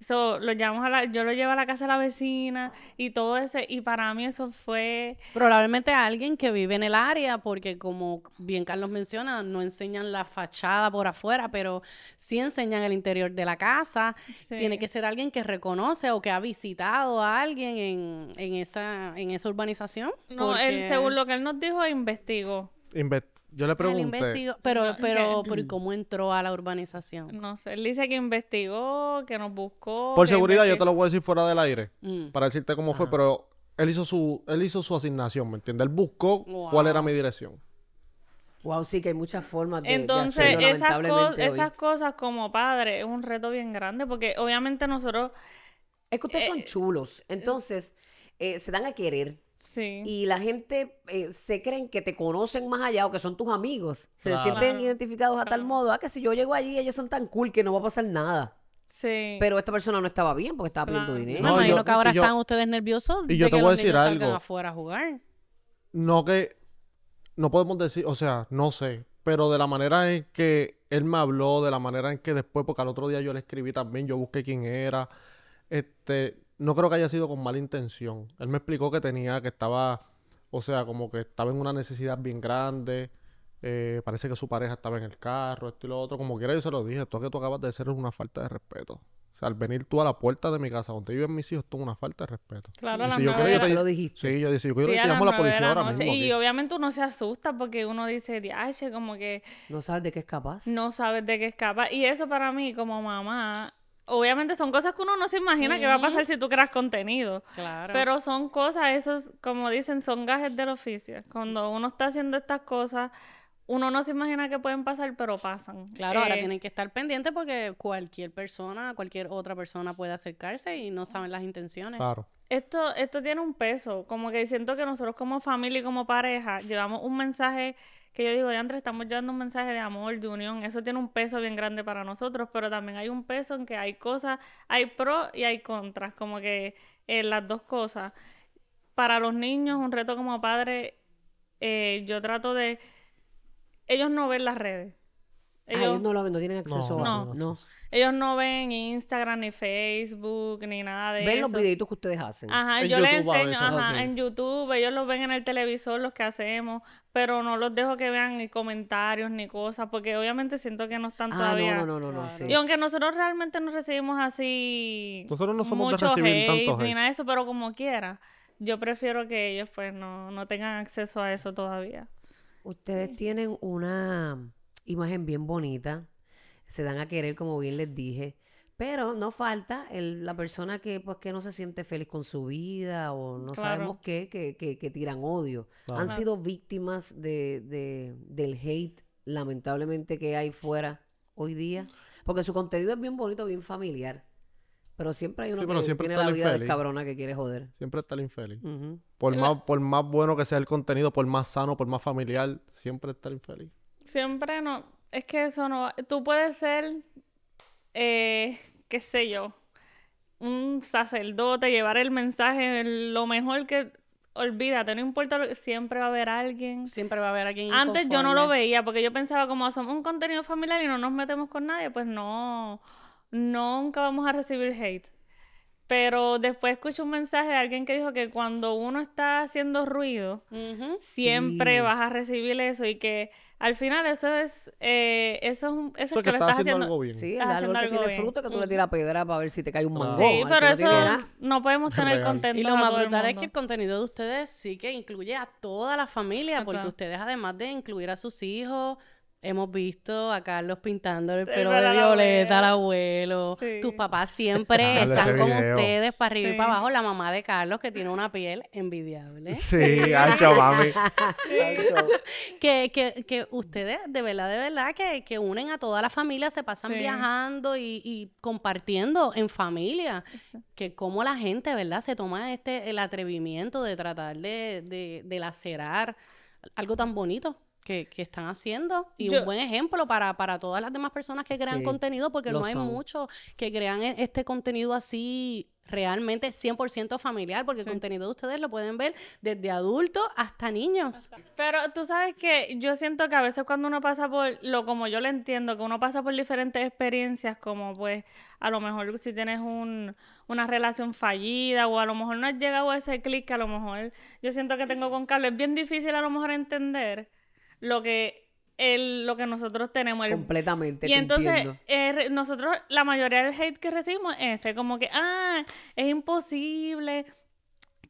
lo llevamos a la, yo lo llevo a la casa de la vecina y todo ese, y para mí eso fue... Probablemente alguien que vive en el área, porque como bien Carlos menciona, no enseñan la fachada por afuera, pero sí enseñan el interior de la casa. Tiene que ser alguien que reconoce o que ha visitado a alguien en, en esa, en esa urbanización. No, él, según lo que él nos dijo, investigó. Yo le pregunté. pero, pero, pero, ¿y cómo entró a la urbanización? No sé, él dice que investigó, que nos buscó. Por seguridad, yo te lo voy a decir fuera del aire, mm. para decirte cómo fue, pero él hizo su, él hizo su asignación, ¿me entiendes? Él buscó cuál era mi dirección. Wow, sí que hay muchas formas de, Entonces, esas, esas cosas como padre es un reto bien grande, porque obviamente nosotros... Es que ustedes son eh, chulos, entonces eh, se dan a querer. Y la gente eh, se creen que te conocen más allá o que son tus amigos. Se sienten identificados a tal modo, ah, que si yo llego allí, ellos son tan cool que no va a pasar nada. Sí. Pero esta persona no estaba bien porque estaba pidiendo dinero. No, no imagino que ahora están ustedes nerviosos y yo te que voy a decir algo. afuera a jugar. No que no podemos decir, o sea, no sé, pero de la manera en que él me habló, de la manera en que después, porque al otro día yo le escribí también, yo busqué quién era, este, no creo que haya sido con mala intención. Él me explicó que tenía, que estaba, o sea, como que estaba en una necesidad bien grande. Eh, parece que su pareja estaba en el carro, esto y lo otro. Como quiera, yo se lo dije. Esto que tú acabas de hacer es una falta de respeto. O sea, al venir tú a la puerta de mi casa donde viven mis hijos, tú una falta de respeto. Claro, y si yo yo te, lo dijiste. Sí, yo dije, yo llamo a la policía ahora mismo. Y obviamente uno se asusta porque uno dice, che, como que... No sabes de qué es capaz. No sabes de qué es capaz. Y eso para mí, como mamá, obviamente son cosas que uno no se imagina que va a pasar si tú creas contenido. Claro. Pero son cosas, esos, como dicen, son gajes del oficio. Cuando uno está haciendo estas cosas, uno no se imagina que pueden pasar, pero pasan. Claro, ahora eh, tienen que estar pendientes porque cualquier persona, cualquier otra persona puede acercarse y no saben las intenciones. Claro. Esto, esto tiene un peso, como que siento que nosotros como familia y como pareja llevamos un mensaje que yo digo, de antes estamos llevando un mensaje de amor, de unión, eso tiene un peso bien grande para nosotros, pero también hay un peso en que hay cosas, hay pros y hay contras, como que eh, las dos cosas. Para los niños, un reto como padre, eh, yo trato de ellos no ven las redes. Ah, ellos, no lo ven, no tienen acceso a no. Ellos no ven Instagram, ni Facebook, ni nada de eso. Ven los videitos que ustedes hacen. Ajá, yo les enseño, en YouTube, ellos los ven en el televisor, los que hacemos, pero no los dejo que vean ni comentarios ni cosas, porque obviamente siento que no están ah, todavía. No, no, no, no, Y aunque nosotros realmente no recibimos así. Nosotros no somos de recibir hate, ni nada de eso, pero como quiera. Yo prefiero que ellos pues no tengan acceso a eso todavía. Ustedes tienen una imagen bien bonita, se dan a querer como bien les dije, pero no falta la persona que pues que no se siente feliz con su vida o no sabemos qué, que, tiran odio. Han sido víctimas de, del hate lamentablemente que hay fuera hoy día, porque su contenido es bien bonito, bien familiar. Pero siempre hay uno que tiene la vida de cabrona que quiere joder. Siempre está el infeliz. por, eh, más, por más bueno que sea el contenido, por más sano, por más familiar, siempre está el infeliz. Siempre no. Es que eso no. Tú puedes ser, eh, qué sé yo, un sacerdote, llevar el mensaje, lo mejor que. Olvídate, no importa, lo... siempre va a haber alguien. Siempre va a haber alguien. Antes yo no lo veía porque yo pensaba como somos un contenido familiar y no nos metemos con nadie, pues no, nunca vamos a recibir hate. Pero después escuché un mensaje de alguien que dijo que cuando uno está haciendo ruido, siempre vas a recibir eso y que al final eso es, eh, eso eso, que, que, lo estás, haciendo, haciendo, algo bien. Sí, árbol que tiene fruto que tú le mm. tiras piedra para ver si te cae un mango. Sí, pero eso no, podemos tener contento. Y lo más brutal es que el contenido de ustedes sí que incluye a toda la familia, porque ustedes además de incluir a sus hijos, Hemos visto a Carlos pintando el pelo de Violeta al abuelo. Tus papás siempre están como ustedes para arriba y para abajo. La mamá de Carlos que tiene una piel envidiable. Sí, ancho que, que, que ustedes de verdad, de verdad, que, unen a toda la familia, se pasan viajando y, compartiendo en familia. Que como la gente, ¿verdad? Se toma este el atrevimiento de tratar de, de, de lacerar algo tan bonito que, están haciendo y un buen ejemplo para, todas las demás personas que crean contenido, porque no hay muchos que crean e, este contenido así realmente 100% familiar, porque el contenido de ustedes lo pueden ver desde adultos hasta niños. Pero tú sabes que yo siento que a veces cuando uno pasa por, lo como yo lo entiendo, que uno pasa por diferentes experiencias, como pues a lo mejor si tienes un, una relación fallida o a lo mejor no has llegado a ese clic que a lo mejor yo siento que tengo con Carlos, es bien difícil a lo mejor entender lo que lo que nosotros tenemos. Completamente. Y entonces eh, nosotros, la mayoría del hate que recibimos es ese, como que, ah, es imposible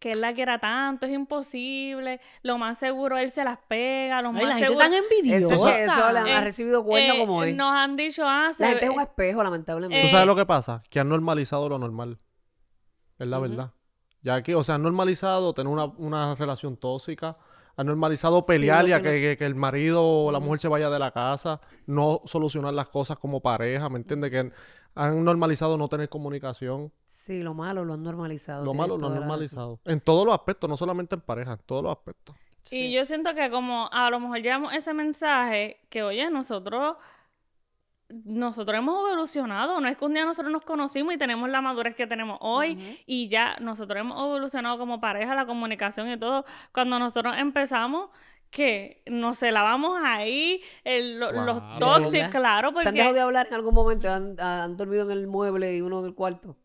que él la quiera tanto, es imposible, lo más seguro él se las pega, lo más seguro... tan envidiosa. Eso, ha eh, recibido cuerno eh, como él. Nos han dicho, ah, La gente es un espejo, lamentablemente. ¿Tú sabes lo que pasa? Que han normalizado lo normal. Es la verdad. Ya que, o sea, han normalizado tener una, una relación tóxica, han normalizado pelear y a que, el marido o la mujer se vaya de la casa, no solucionar las cosas como pareja, ¿me entiendes? Que han normalizado no tener comunicación. Sí, lo malo lo han normalizado. Lo malo lo han normalizado. En todos los aspectos, no solamente en pareja, en todos los aspectos. Y yo siento que como a lo mejor llevamos ese mensaje que, oye, nosotros nosotros hemos evolucionado, no es que un día nosotros nos conocimos y tenemos la madurez que tenemos hoy y ya nosotros hemos evolucionado como pareja, la comunicación y todo. Cuando nosotros empezamos, que nos Lavamos ahí, los tóxicos, claro. Porque... ¿Se han dejado de hablar en algún momento? ¿Han, dormido en el mueble y uno en el cuarto?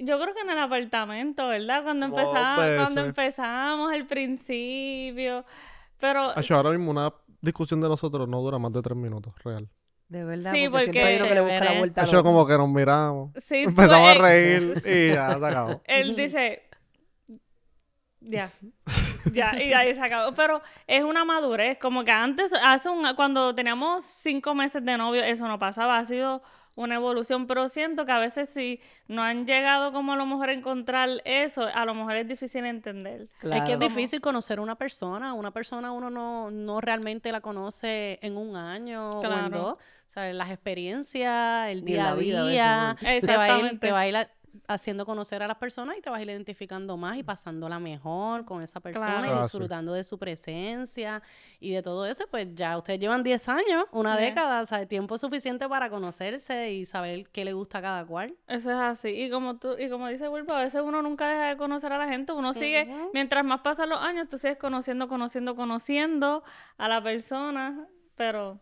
Yo creo que en el apartamento, ¿verdad? Cuando empezamos, pues, cuando eh. empezamos al principio. Pero. ahora mismo una discusión de nosotros no dura más de tres minutos, real. De verdad, sí, porque, siempre hay que le busca la vuelta. Yo como que nos miramos. Sí, empezamos a reír y ya se acabó. Él dice, ya. Ya, y ahí se acabó. Pero es una madurez. Como que antes, hace un, cuando teníamos cinco meses de novio, eso no pasaba. Ha sido una evolución, pero siento que a veces si no han llegado como a lo mejor a encontrar eso, a lo mejor es difícil entender. Es que es difícil conocer una persona, una persona uno no, no realmente la conoce en un año o dos, las experiencias, el día a día, te va te haciendo conocer a las personas y te vas identificando más y pasándola mejor con esa persona y disfrutando de su presencia y de todo eso, pues ya ustedes llevan 10 años, una década, o sea, tiempo suficiente para conocerse y saber qué le gusta a cada cual. Eso es así. Y como tú y como dice Wilpa, a veces uno nunca deja de conocer a la gente, uno sigue, mientras más pasan los años, tú sigues conociendo, conociendo, conociendo a la persona, pero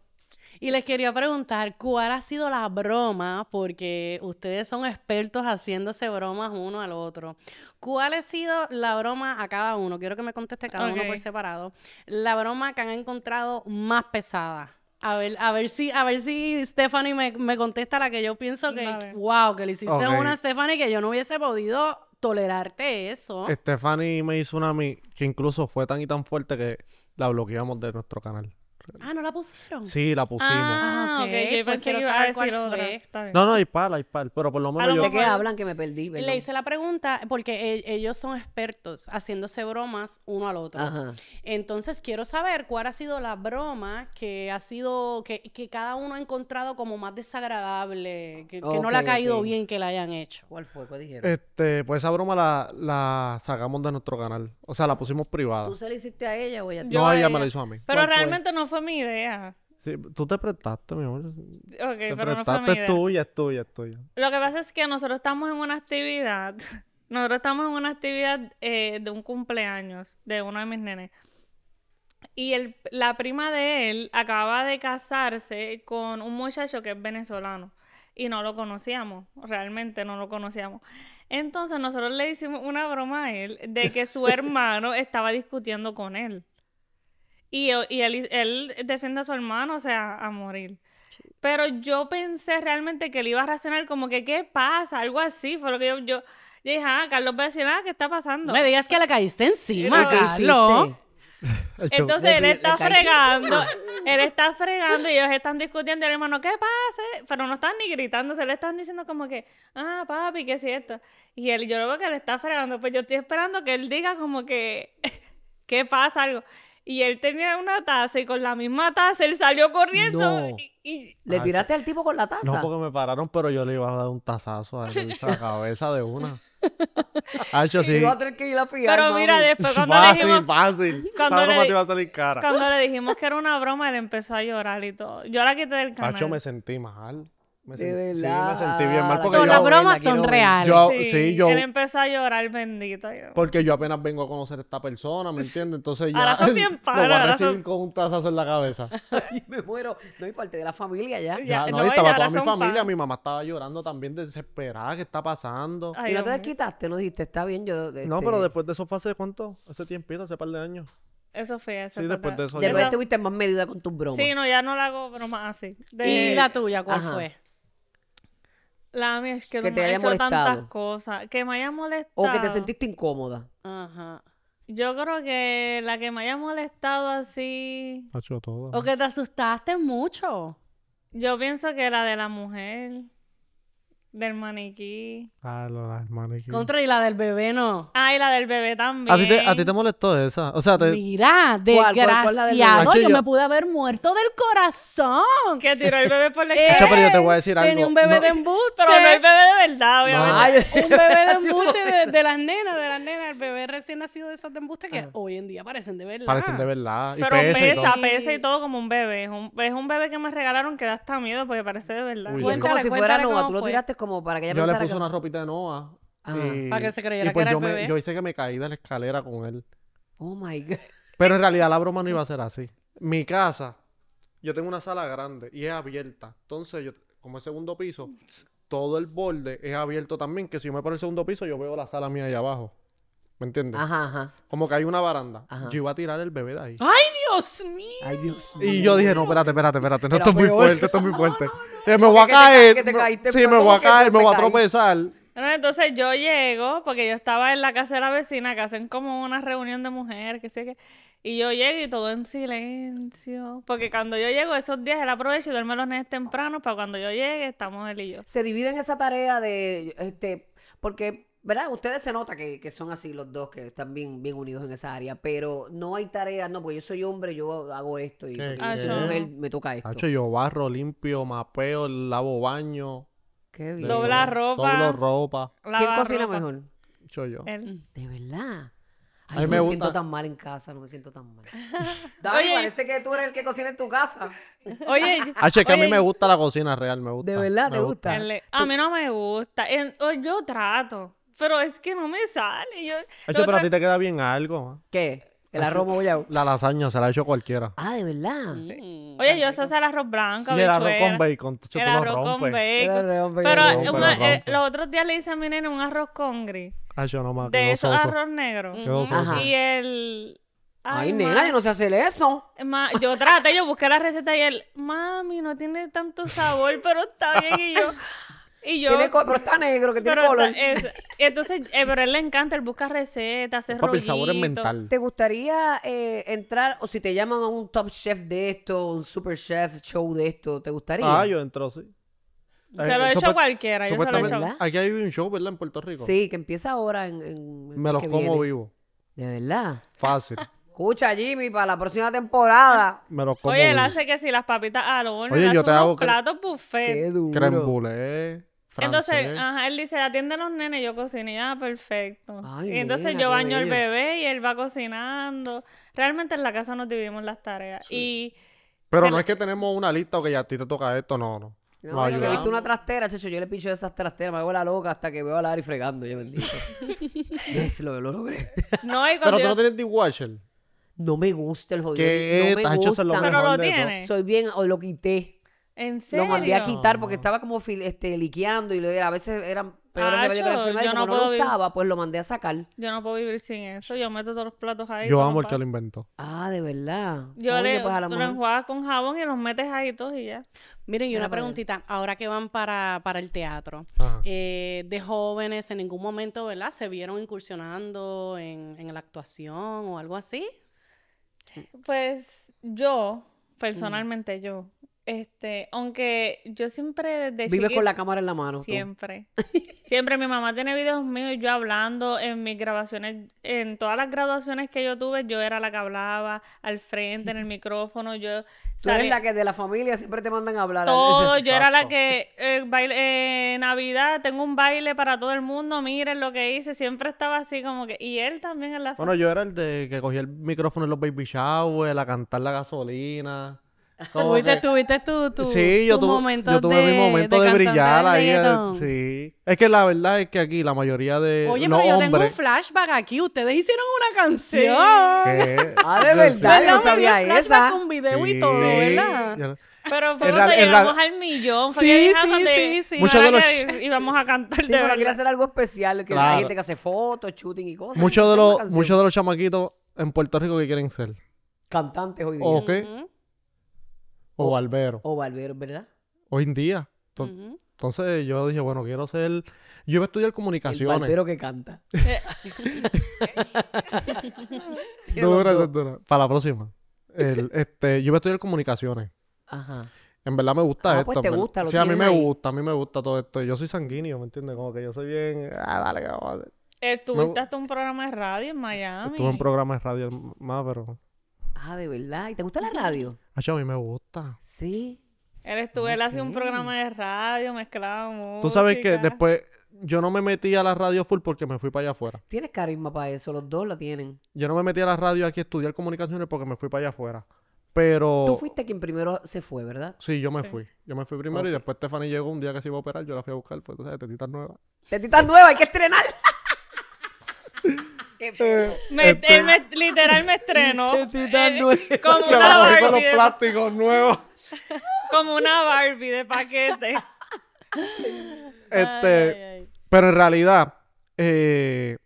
y les quería preguntar, ¿cuál ha sido la broma? Porque ustedes son expertos haciéndose bromas uno al otro. ¿Cuál ha sido la broma a cada uno? Quiero que me conteste cada uno por separado. La broma que han encontrado más pesada. A ver, a ver si, a ver si Stephanie me, contesta la que yo pienso que, wow, que le hiciste una a Stephanie que yo no hubiese podido tolerarte eso. Stephanie me hizo una a mí que incluso fue tan y tan fuerte que la bloqueamos de nuestro canal. Ah, ¿no la pusieron? Sí, la pusimos. Ah, ah ok. okay. quiero saber cuál fue. No, no, hay pala, hay pal. Pero por lo menos yo... ¿De qué hablan que me perdí? ¿verdad? Le hice la pregunta porque e, ellos son expertos haciéndose bromas uno al otro. Ajá. Entonces, quiero saber cuál ha sido la broma que ha sido... que, que cada uno ha encontrado como más desagradable, que, no le ha caído bien que la hayan hecho. ¿Cuál fue? ¿Cuál dijeron? Este, pues esa broma la, la sacamos de nuestro canal. O sea, la pusimos privada. ¿Tú se la hiciste a ella o ella? Te... No, ella, me la hizo a mí. Pero realmente no fue mi idea. Sí, tú te prestaste, mi amor. Ok, pero no fue mi Es tuya, es tuya, es tuya. Lo que pasa es que nosotros estamos en una actividad. Nosotros estamos en una actividad eh, de un cumpleaños de uno de mis nenes. Y el, la prima de él acaba de casarse con un muchacho que es venezolano. Y no lo conocíamos, realmente no lo conocíamos. Entonces nosotros le hicimos una broma a él de que su hermano estaba discutiendo con él. Y, él, defiende a su hermano, o sea, a morir. Pero yo pensé realmente que él iba a reaccionar como que, ¿qué pasa? Algo así, fue lo que yo... dije, ah, Carlos va a decir, ah, ¿qué está pasando? Me digas que la caíste encima, Carlos. Entonces él está fregando, él está fregando y ellos están discutiendo, el hermano, ¿qué pasa? Pero no están ni gritando, se le están diciendo como que, ah, papi, ¿qué es esto? Y él, yo lo veo que le está fregando, pues yo estoy esperando que él diga como que, ¿qué pasa? Algo. Y él tenía una taza y con la misma taza él salió corriendo y, ¿Le ah, tiraste al tipo con la taza? No, porque me pararon, pero yo le iba a dar un tazazo a la cabeza de una. Hacho, sí. a que ir Pero mira, después cuando le dijimos... dijimos que era una broma, él empezó a llorar y todo. Yo la quité del canal. Hacho, me sentí mal. Me de Sí, me sentí bien mal. Porque yo, las bromas son reales. Yo, sí, yo. Él empezó a llorar, bendito. Porque yo apenas vengo a conocer a esta persona, ¿me entiendes? Entonces yo. Ahora son bien padres. Lo voy a con un tazazo en la cabeza. y me muero. No, hay parte de la familia ya. ya, no, estaba toda mi familia. Mi mamá estaba llorando también, desesperada. ¿Qué está pasando? y no te quitaste, no dijiste, está bien. yo No, este pero después de eso fue hace cuánto? Hace tiempito, hace par de años. Eso fue eso. Sí, después de eso. Después tuviste más medida con tus bromas. Sí, no, ya no la hago bromas así. ¿Y la tuya cuál fue? La mía es que, que no te haya tantas cosas. Que me haya molestado. O que te sentiste incómoda. Ajá. Yo creo que la que me haya molestado así. hecho todo. O que te asustaste mucho. Yo pienso que era de la mujer. Del maniquí. Ah, lo del maniquí. Contra y la del bebé no. Ah, y la del bebé también. ¿A ti te, a ti te molestó esa? O sea, te... Mira, desgraciado. Yo, yo, me pude haber muerto del corazón. Que tiró el bebé por la eh, escalera. pero yo te voy a decir algo. Tenía un bebé de embuste. Pero no el bebé de verdad, obviamente. No. un bebé de embuste de, las nenas, de las nenas. El bebé recién nacido de esas de embuste que ah. hoy en día parecen de verdad. Parecen de verdad. pero pesa, pesa y todo. como un bebé. Es un, es un bebé que me regalaron que da hasta miedo porque parece de verdad. es como si fuera no, Tú lo tiraste como para que yo le puse una ropita de Noah. para que se creyera pues, que era el bebé. yo hice que me caí de la escalera con él. Oh my God. Pero en realidad la broma no iba a ser así. Mi casa, yo tengo una sala grande y es abierta. Entonces, yo, como es segundo piso, todo el borde es abierto también. Que si yo me paro el segundo piso, yo veo la sala mía allá abajo. ¿Me entiendes? Ajá, ajá. Como que hay una baranda. Yo iba a tirar el bebé de ahí. ¡Ay, Dios mío! ¡Ay, Dios mío! Y yo dije, no, espérate, espérate, espérate. No, esto es muy fuerte, esto es muy fuerte me voy a caer. sí, me voy a caer, me voy a tropezar. Entonces yo llego, porque yo estaba en la casa de la vecina, que hacen como una reunión de mujeres, que sé qué. Y yo llego y todo en silencio. Porque cuando yo llego esos días, él aprovecha y duerme los nenes temprano para cuando yo llegue, estamos él y yo. Se dividen esa tarea de, este, porque ¿verdad? Ustedes se nota que, que, son así los dos, que están bien, bien unidos en esa área, pero no hay tareas, no, porque yo soy hombre, yo hago esto y, me toca esto. Hacho, yo barro, limpio, mapeo, lavo baño. Qué bien. Dobla ropa. Doblo ropa. ¿Quién cocina mejor? Yo, yo. De verdad. Ay, a mí no me, siento tan mal en casa, no me siento tan mal. Dale, parece que tú eres el que cocina en tu casa. Oye, H, que a mí me gusta la cocina real, me gusta. De verdad, me te gusta. A mí no me gusta. Yo trato pero es que no me sale. Yo, hecho, pero a ti te queda bien algo. ¿ah? ¿Qué? El arroz mollado. La lasaña se la ha hecho cualquiera. Ah, de verdad. Oye, yo sé hace el arroz blanco. Y el arroz con bacon. el, arroz con bacon. arroz con bacon. Pero los otros días le hice a mi nene un arroz con gris. Ah, yo no De esos arroz negro. Y el. Ay, nena, yo no sé hacer eso. yo traté, yo busqué la receta y él, mami, no tiene tanto sabor, pero está bien. Y yo, Y yo, pero está negro, que tiene color. entonces, eh, pero a él le encanta, él busca recetas, hace Papi, el sabor es mental. ¿Te gustaría eh, entrar, o si te llaman a un top chef de esto, un super chef show de esto, ¿te gustaría? Ah, yo entro, sí. Se lo eh, he hecho a cualquiera, yo se lo he hecho. Aquí hay un show, ¿verdad? En Puerto Rico. Sí, que empieza ahora en... Me los como vivo. ¿De verdad? Fácil. Escucha, Jimmy, para la próxima temporada. Me los como Oye, él hace que si las papitas al horno, Oye, yo te hago platos buffet. Qué duro. Entonces, ajá, él dice, atiende a los nenes, yo cocino, ah, perfecto. y entonces yo baño al bebé y él va cocinando. Realmente en la casa nos dividimos las tareas. Y Pero no es que tenemos una lista o que ya a ti te toca esto, no, no. No, que he visto una trastera, chacho, yo le pincho esas trasteras, me hago la loca hasta que veo a y fregando, yo bendito. yes, lo, lo logré. No, y Pero tú no tienes dishwasher. No me gusta el jodido. ¿Qué? No me gusta. Pero lo tienes. Soy bien, o lo quité. ¿En serio? Lo mandé a quitar porque estaba como este, liqueando y a veces eran peores ah, yo la Y no, lo usaba, pues lo mandé a sacar. Yo no puedo vivir sin eso. Yo meto todos los platos ahí. Yo amo el lo inventó. Ah, de verdad. Yo le pues, tú lo enjuagas con jabón y los metes ahí todos y ya. Miren, y una preguntita. Ahora que van para, para el teatro, eh, de jóvenes, ¿en ningún momento, verdad, se vieron incursionando en, la actuación o algo así? Pues yo, personalmente mm. yo este, aunque yo siempre Vives con la cámara en la mano. Siempre. siempre mi mamá tiene videos míos yo hablando en mis grabaciones, en todas las graduaciones que yo tuve, yo era la que hablaba al frente en el micrófono, yo Tú eres la que de la familia siempre te mandan a hablar. Todo, yo era la que eh, baile, eh, Navidad, tengo un baile para todo el mundo, miren lo que hice, siempre estaba así como que y él también en la Bueno, yo era el de que cogía el micrófono en los baby showers, a cantar la gasolina. Tuviste, tuviste tu, tu, sí, yo tu momento yo tuve de, mi momento de, brillar ahí. Eh, sí. Es que la verdad es que aquí la mayoría de. Oye, pero yo tengo un flashback aquí. Ustedes hicieron una canción. ¿Qué? Ah, de verdad, yo no sabía esa. con video y todo, ¿verdad? Pero fue cuando llegamos al millón. sí, sí, sí, sí. Muchos de íbamos a cantar. Sí, pero quiero hacer algo especial. Que la gente que hace fotos, shooting y cosas. Muchos de los, muchos de los chamaquitos en Puerto Rico que quieren ser. Cantantes hoy día. Ok. O, o barbero. O barbero, ¿verdad? Hoy en día. Entonces yo dije, bueno, quiero ser. Yo iba a estudiar comunicaciones. El barbero que canta. Eh. Para la próxima. este, yo iba a estudiar comunicaciones. Ajá. En verdad me gusta ah, esto. Pues te gusta, sí, a mí me gusta, a mí me gusta todo esto. Yo soy sanguíneo, ¿me entiendes? Como que yo soy bien. Ah, dale, cabrón. vamos a hacer. Estuviste un programa de radio en Miami. Estuve en un programa de radio más, pero Ah, de verdad. ¿Y te gusta la radio? Acho, a mí me gusta. Sí. Él estuvo, él hace un programa de radio, mezclaba música. Tú sabes que después yo no me metí a la radio full porque me fui para allá afuera. Tienes carisma para eso, los dos la tienen. Yo no me metí a la radio aquí a estudiar comunicaciones porque me fui para allá afuera. Pero. Tú fuiste quien primero se fue, ¿verdad? Sí, yo me fui. Yo me fui primero y después Stephanie llegó un día que se iba a operar. Yo la fui a buscar, pues tú sabes, tetitas nuevas. ¡Tetitas nuevas! ¡Hay que estrenarla. Me, me, literal me estreno eh, como una Barbie los plásticos nuevos como una Barbie de paquete este pero en realidad eh,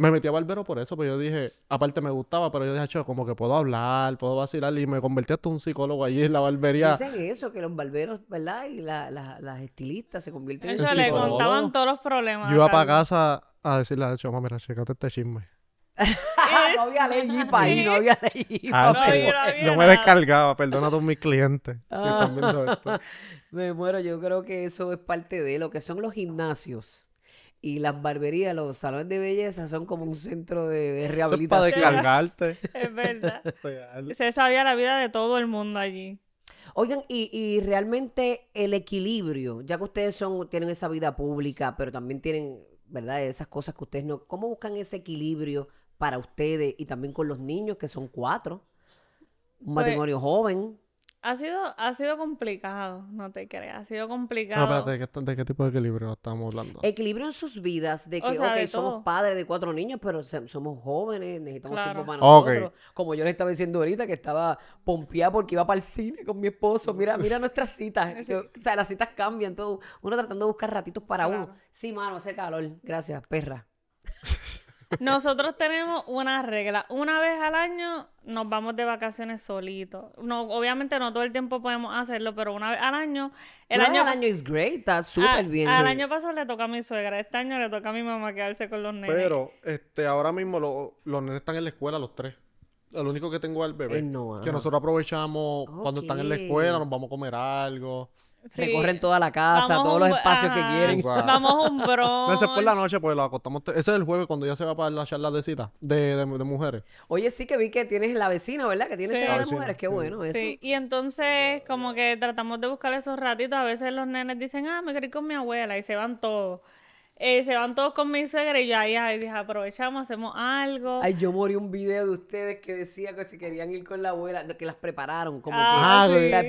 me metí a barbero por eso, pero pues yo dije, aparte me gustaba, pero yo dije, Cho, como que puedo hablar, puedo vacilar, y me convertí hasta un psicólogo allí en la barbería. Dicen eso, que los barberos, ¿verdad? Y las estilistas se convierten en en Eso le contaban todos los problemas. Yo iba para casa a decirle a mira, checate este chisme. no había ley eh, para ahí, no había ley ah, no, me descargaba, perdona a todos mis clientes. Me muero, yo creo que eso es parte de lo que son los gimnasios y las barberías, los salones de belleza son como un centro de, rehabilitación. es para descargarte. es verdad. Se sabía la vida de todo el mundo allí. Oigan, y, realmente el equilibrio, ya que ustedes son, tienen esa vida pública, pero también tienen, ¿verdad? Esas cosas que ustedes no. ¿Cómo buscan ese equilibrio para ustedes y también con los niños que son cuatro? Un pues matrimonio joven. Ha sido, ha sido complicado, no te creas, ha sido complicado. No, ¿de qué, tipo de equilibrio estamos hablando? Equilibrio en sus vidas, de que, o somos padres de cuatro niños, pero somos jóvenes, necesitamos tiempo para nosotros. Como yo le estaba diciendo ahorita, que estaba pompeada porque iba para el cine con mi esposo. Mira, mira nuestras citas. o sea, las citas cambian, todo. Uno tratando de buscar ratitos para uno. Sí, mano, hace calor. Gracias, perra. Nosotros tenemos una regla. Una vez al año nos vamos de vacaciones solitos. No, obviamente no todo el tiempo podemos hacerlo, pero una vez al año. El año al año es great, está súper bien. Al año pasado le toca a mi suegra, este año le toca a mi mamá quedarse con los nenes. Pero este, ahora mismo los nenes están en la escuela, los tres. Lo único que tengo es el bebé. Que nosotros aprovechamos cuando están en la escuela, nos vamos a comer algo. Se Recorren toda la casa, todos los espacios que quieren. Vamos un bronce, Ese es la noche, pues lo acostamos. Ese es el jueves cuando ya se va para la charla de cita de, de, mujeres. Oye, sí que vi que tienes la vecina, ¿verdad? Que tiene sí. de mujeres. Qué bueno eso. Sí, y entonces como que tratamos de buscar esos ratitos. A veces los nenes dicen, ah, me quería con mi abuela y se van todos. Eh, se van todos con mi suegra y yo ahí, dije, aprovechamos, hacemos algo. Ay, yo morí un video de ustedes que decía que se querían ir con la abuela, que las prepararon, como ah, que, ah, sí, ah,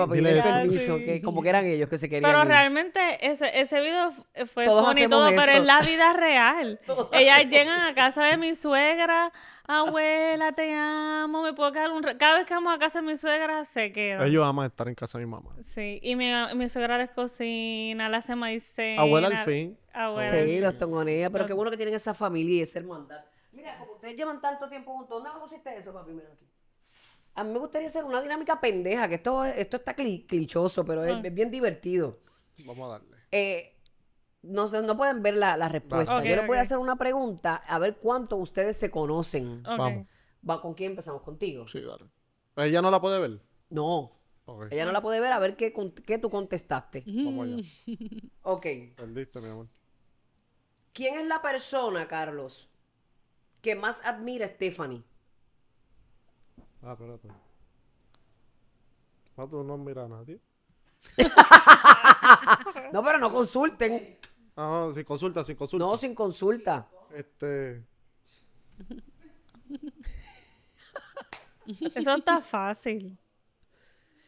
como que eran ellos que se querían Pero realmente ese, ese video eh, fue bonito, pero es la vida real. Ellas llegan a casa de mi suegra abuela, te amo, me puedo quedar un rato. Cada vez que vamos a casa de mi suegra, se queda. Ellos aman estar en casa de mi mamá. Sí, y mi, mi suegra les cocina, la hace maicena. Abuela al fin. Abuela. Sí, los ella, pero qué bueno que tienen esa familia y ese hermandad. Mira, como ustedes llevan tanto tiempo juntos, ¿dónde pusiste eso para Mira aquí? A mí me gustaría hacer una dinámica pendeja, que esto, esto está clichoso, pero es, ah. es, bien divertido. Vamos a darle. Eh, no, no pueden ver la, respuesta. Yo les voy a hacer una pregunta a ver cuánto ustedes se conocen. Vamos. Va, ¿Con quién empezamos? ¿Contigo? Sí, dale. ¿Ella no la puede ver? No. Ella no la puede ver a ver qué, tú contestaste. ok. Perdiste, mi amor. ¿Quién es la persona, Carlos, que más admira a Stephanie? Ah, espérate. ¿Tú no a nadie? no, pero no consulten sin consulta, sin consulta. No, sin consulta. Este. Eso está fácil.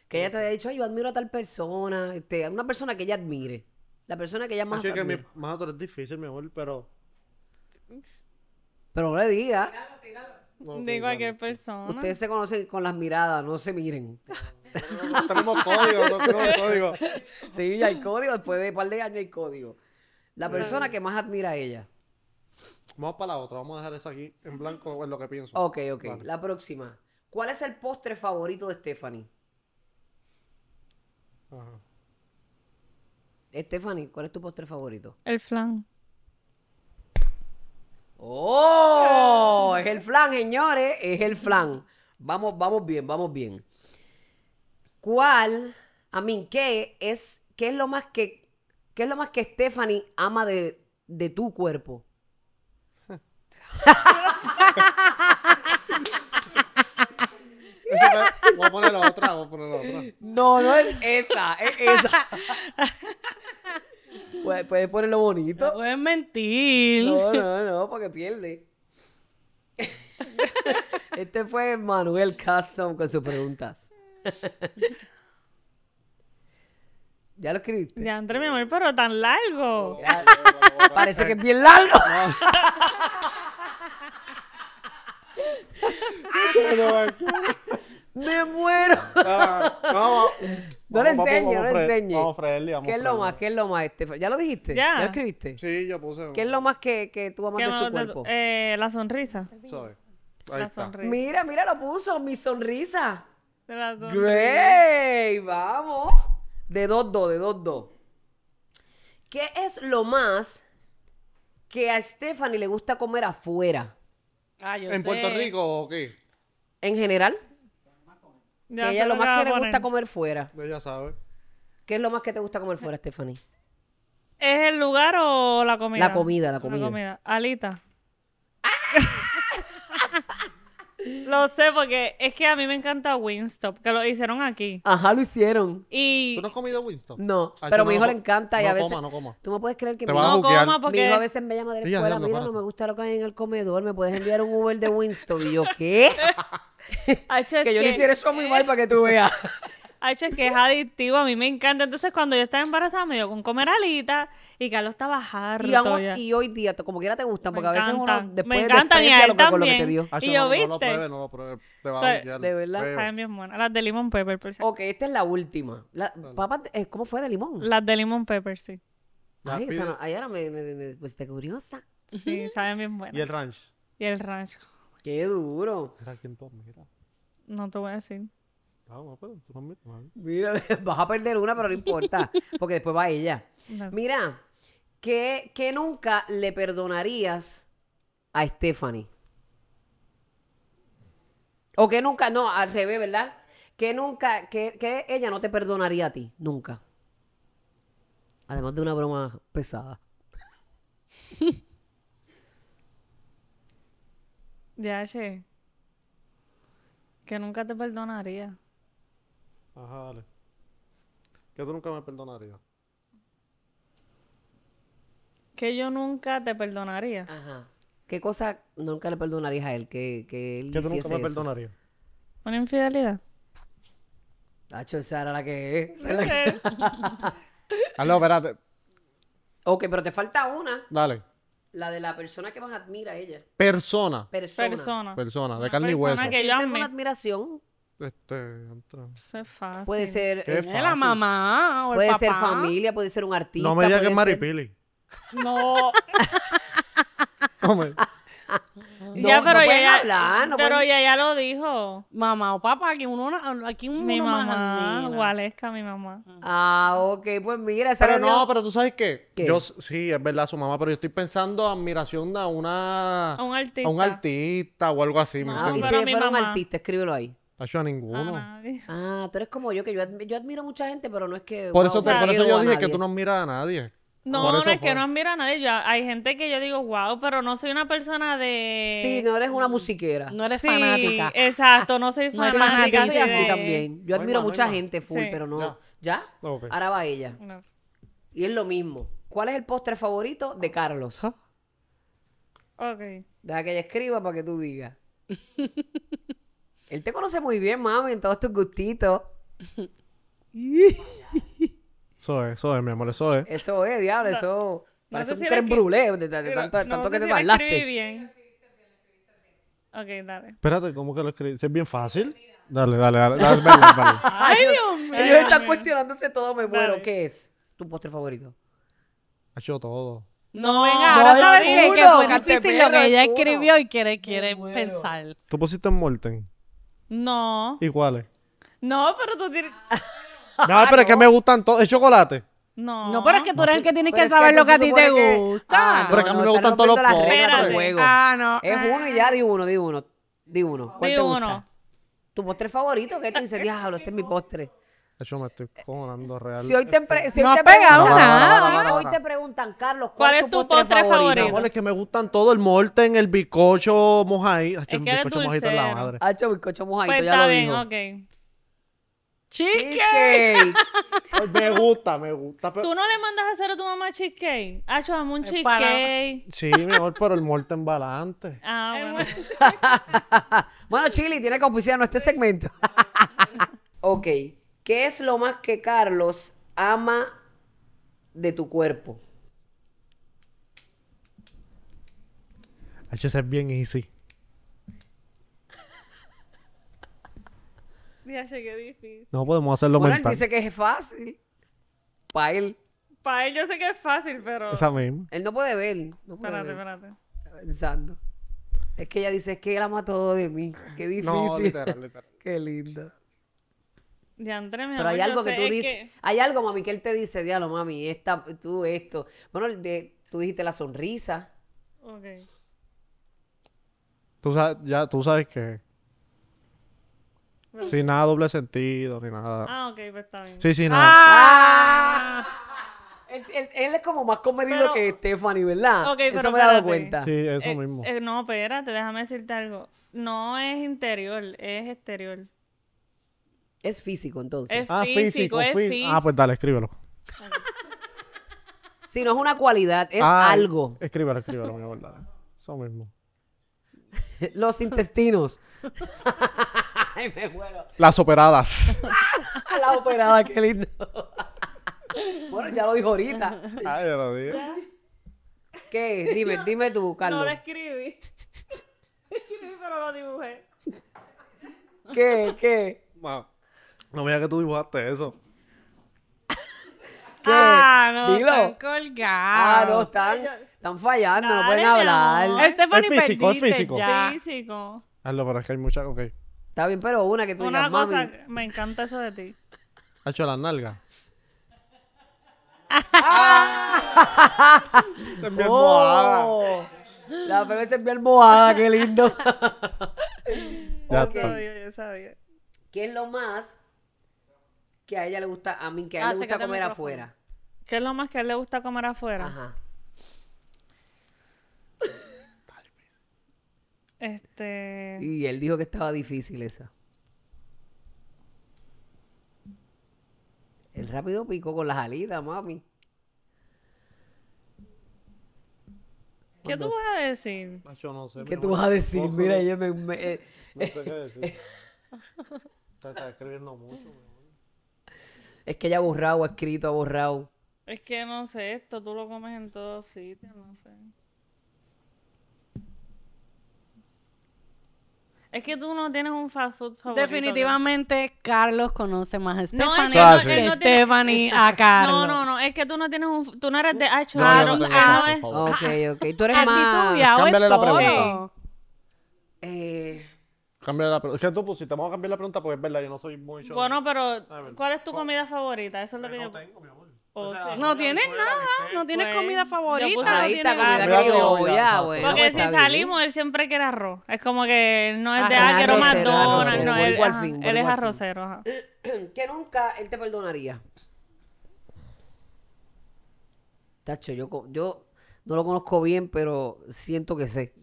Que ella te haya dicho, yo admiro a tal persona, este, a una persona que ella admire. La persona que ella más Así que es difícil, mi amor, pero... Pero no le diga. De cualquier persona. Ustedes se conocen con las miradas, no se miren. No, tenemos código, no tenemos código. Sí, hay código, después de un par de años hay código. La persona que más admira a ella. Vamos para la otra, vamos a dejar eso aquí en blanco en lo que pienso. Ok, ok. La próxima. ¿Cuál es el postre favorito de Stephanie? Stephanie, ¿cuál es tu postre favorito? El flan. ¡Oh! Es el flan, señores. Es el flan. Vamos, vamos bien, vamos bien. ¿Cuál? A mí, ¿qué es, qué es lo más que ¿Qué es lo más que Stephanie ama de, de tu cuerpo? Voy a poner la otra, voy a poner la otra. No, no es esa, es esa. Puedes poner ponerlo bonito. No puedes mentir. No, no, no, porque pierde. este fue Manuel Custom con sus preguntas. ¿Ya lo escribiste? Ya, entre mi amor, pero tan largo. parece que es bien largo. Me muero. no, le no le enseñe. Vamos, Freddy, vamos. ¿Qué es lo más? ¿Qué es lo más? Este? ¿Ya lo dijiste? Ya. lo escribiste? Sí, ya puse. ¿Qué es lo más que, que tú amas de su cuerpo? eh, la sonrisa. Ahí está. Mira, mira, lo puso. Mi sonrisa. De sonrisa. Great, vamos. De dos, dos, de dos, dos. ¿Qué es lo más que a Stephanie le gusta comer afuera? Ah, ¿En Puerto Rico o qué? En general. Que ella es lo más que le gusta comer fuera. Ella pues sabe. ¿Qué es lo más que te gusta comer fuera, Stephanie? ¿Es el lugar o la comida? La comida, la comida. Alita. ¡Ah! Lo sé porque es que a mí me encanta Winstop, que lo hicieron aquí. Ajá, lo hicieron. Y ¿Tú no has comido Winstop? No, pero a mi hijo le encanta y no a veces... Coma, no coma. Tú me puedes creer que mi No coma porque... a veces me llama de la escuela, mira, no me gusta lo que hay en el comedor, me puedes enviar un Uber de Winstop? Y yo, ¿qué? que yo le hiciera eso muy eh. mal para que tú veas. H, es que es adictivo, a mí me encanta. Entonces, cuando yo estaba embarazada, me dio con comer alitas y Carlos estaba harto. Y, ya. y hoy día, como quiera te gustan, porque a veces uno después me de y lo, que te dio. Ah, y yo, no, ¿viste? No lo pruebes, no lo pruebes. Te va a pues, a De verdad. Saben bien buenas. Las de limón pepper, por cierto. Ok, esta es la última. Eh, ¿Cómo fue de limón? Las de limón pepper, sí. Ay, ahora me, me, me curiosa. Sí, saben bien buenas. ¿Y el ranch? Y el ranch. Qué duro. No te voy a decir. Ah, pues, Mira, vas a perder una, pero no importa, porque después va ella. Mira, ¿qué, nunca le perdonarías a Stephanie? O que nunca, no, al revés, ¿verdad? Que nunca, que, que ella no te perdonaría a ti, nunca. Además de una broma pesada. ya, che. Que nunca te perdonaría. Ajá, dale. Que tú nunca me perdonarías. Que yo nunca te perdonaría. Ajá. ¿Qué cosa nunca le perdonarías a él? Que, que él tú nunca me perdonarías. Una infidelidad. Nacho, esa era la que es. que- espérate. Ok, pero te falta una. Dale. La de la persona que más admira a ella. Persona. Persona. Persona. de carne y persona que- yo tengo una admiración este, entra. Puede ser es eh, la mamá puede ser familia, puede ser un artista. No me digas que es Maripili. No. No me- No, ya, pero ya ya, pero ella ya, ya lo dijo. Mamá o papá, aquí uno, aquí uno Mi mamá, Gualesca, mi mamá. Ah, ok, pues mira, esa Pero no, pero tú sabes que Yo, sí, es verdad, su mamá, pero yo estoy pensando admiración a una. A un artista. a un artista o algo así, ah, y si mi fuera un artista, escríbelo ahí. Tacho a ninguno. ah, tú eres como yo, que yo, yo admiro a mucha gente, pero no es que. Por eso, por eso yo dije que tú no admiras a nadie. No, no es que no admiro a nadie. Yo, hay gente que yo digo, wow, pero no soy una persona de. Sí, no eres una musiquera. No eres sí, fanática. Exacto, no soy fanática. No fanática yo soy así también. Yo admiro a mucha gente full, pero no. ¿Ya? Ahora va ella. Y es lo mismo. ¿Cuál es el postre favorito de Carlos? Ah. Ok. Deja que ella escriba para que tú digas. Él te conoce muy bien, mami, en todos tus gustitos. eso es, eso es, mi amor, eso es. Eso es, diablo, eso. parece un si creme de, tanto, no tanto que te tardaste. Si bien. Ok, dale. Espérate, ¿cómo que lo escribiste? Es bien fácil. Dale, dale, dale. Ay, Dios mío. Ellos están cuestionándose todo, me muero. ¿Qué es tu postre favorito? Ha hecho todo. No, venga, ahora no, sabes que, que fue difícil lo que ella escribió y quiere, quiere pensar. ¿Tú pusiste en Molten? No. ¿Y cuáles? No, pero tú tienes. No, pero es que me gustan todos. ¿Es chocolate? No. No, pero es que tú eres el que tienes que saber lo que a ti te gusta. Ah, pero es que a mí me gustan todos los postres. Ah, no. Es ah. uno y ya, di uno, di uno. Di uno. ¿Cuál te gusta? Tu postre favorito, ¿qué tú dices? Diablo, este es mi postre. De me estoy cojonando eh, real. Si hoy te, si hoy te preguntan, Carlos, ¿cuál, es tu postre, favorito? es que me gustan todo el molten, el bizcocho mojaito. Es que bizcocho mojito es la madre. Hacho, bizcocho mojito, pues está bien, ok. Cheesecake. Pues me gusta, me gusta. ¿Tú no le mandas a hacer a tu mamá cheesecake? Hacho, hazme un cheesecake. Sí, mejor, pero el molten balante. Ah, bueno. bueno, Chili, tiene que auspiciarnos este segmento. ok. ¿Qué es lo más que Carlos ama de tu cuerpo? que ser bien easy. Mira, qué difícil. No podemos hacerlo bueno, mental. Él dice que es fácil. Para él. Para él yo sé que es fácil, pero... Esa misma. Él no puede ver. espérate, espérate. Está pensando. Es que ella dice, es que él ama todo de mí. Qué difícil. No, literal. qué lindo. De André, Pero hay algo que tú dices, hay algo, mami, que él te dice, diablo, mami, esta, tú esto. Bueno, de, tú dijiste la sonrisa. Ok. Tú sabes, ya, tú sabes que... Sin nada doble sentido, ni nada. Ah, ok, pues está bien. Sí, sí, nada. ¡Ah! Él, es como más comedido que Stephanie, ¿verdad? eso me he dado cuenta. Sí, eso eh, mismo. Eh, no, espérate, déjame decirte algo. No es interior, es exterior. Es físico, entonces. ah, físico, es físico. Ah, pues dale, escríbelo. si no es una cualidad, es ah, algo. Escríbelo, escríbelo, mi verdad. Eso mismo. Los intestinos. Ay, me muero. Las operadas. Las operadas, qué lindo. bueno, ya lo dijo ahorita. Ay, ah, ya lo dije. ¿Qué? Dime, dime tú, Carlos. No lo escribí. Escribí, pero lo dibujé. ¿Qué? ¿Qué? No veía que tú dibujaste eso. ¿Qué? Ah, no, están colgados. Ah, no, están, están fallando, no pueden hablar. este Es físico, es físico. Físico. Hazlo, pero es que hay muchas. Ok. Está bien, pero una que tú Una cosa, me encanta eso de ti. Ha hecho oh. la nalga? Se envió almohada. la bebé se envió almohada, qué lindo. Ya está. Yo sabía, yo sabía. ¿Qué es lo más a ella le gusta, a mí, que a él ah, le gusta comer afuera. ¿Qué es lo más que a él le gusta comer afuera? Ajá. Este. Y él dijo que estaba difícil esa. El rápido picó con la salida, mami. ¿Qué tú vas a decir? Yo no sé. ¿Qué tú vas a decir? Mira, yo me. me no sé qué decir. está escribiendo mucho, es que ella ha borrado, ha escrito, ha borrado. Es que no sé, esto tú lo comes en todos sitios, no sé. Es que tú no tienes un fast food favorito. Definitivamente Carlos conoce más a Stephanie no, no, Stephanie a Carlos. No, no, no, es que tú no tienes un tú no eres de ah, ok, ok, tú eres más Cámbiale la pregunta. Eh, Cambiar la pregunta. Es que tú vamos a cambiar la pregunta porque es verdad, yo no soy muy show. Bueno, pero ¿cuál es tu comida favorita? Eso es lo eh, que yo. No tengo, mi amor. Oh, no tienes nada, no tienes pues, comida favorita. tienes pues. Porque si salimos, él siempre quiere arroz. Es como que no es de, ah, quiero McDonald's. él, él es arrocero. Ajá. Que nunca él te perdonaría. Tacho, yo, yo no lo conozco bien, pero siento que sé.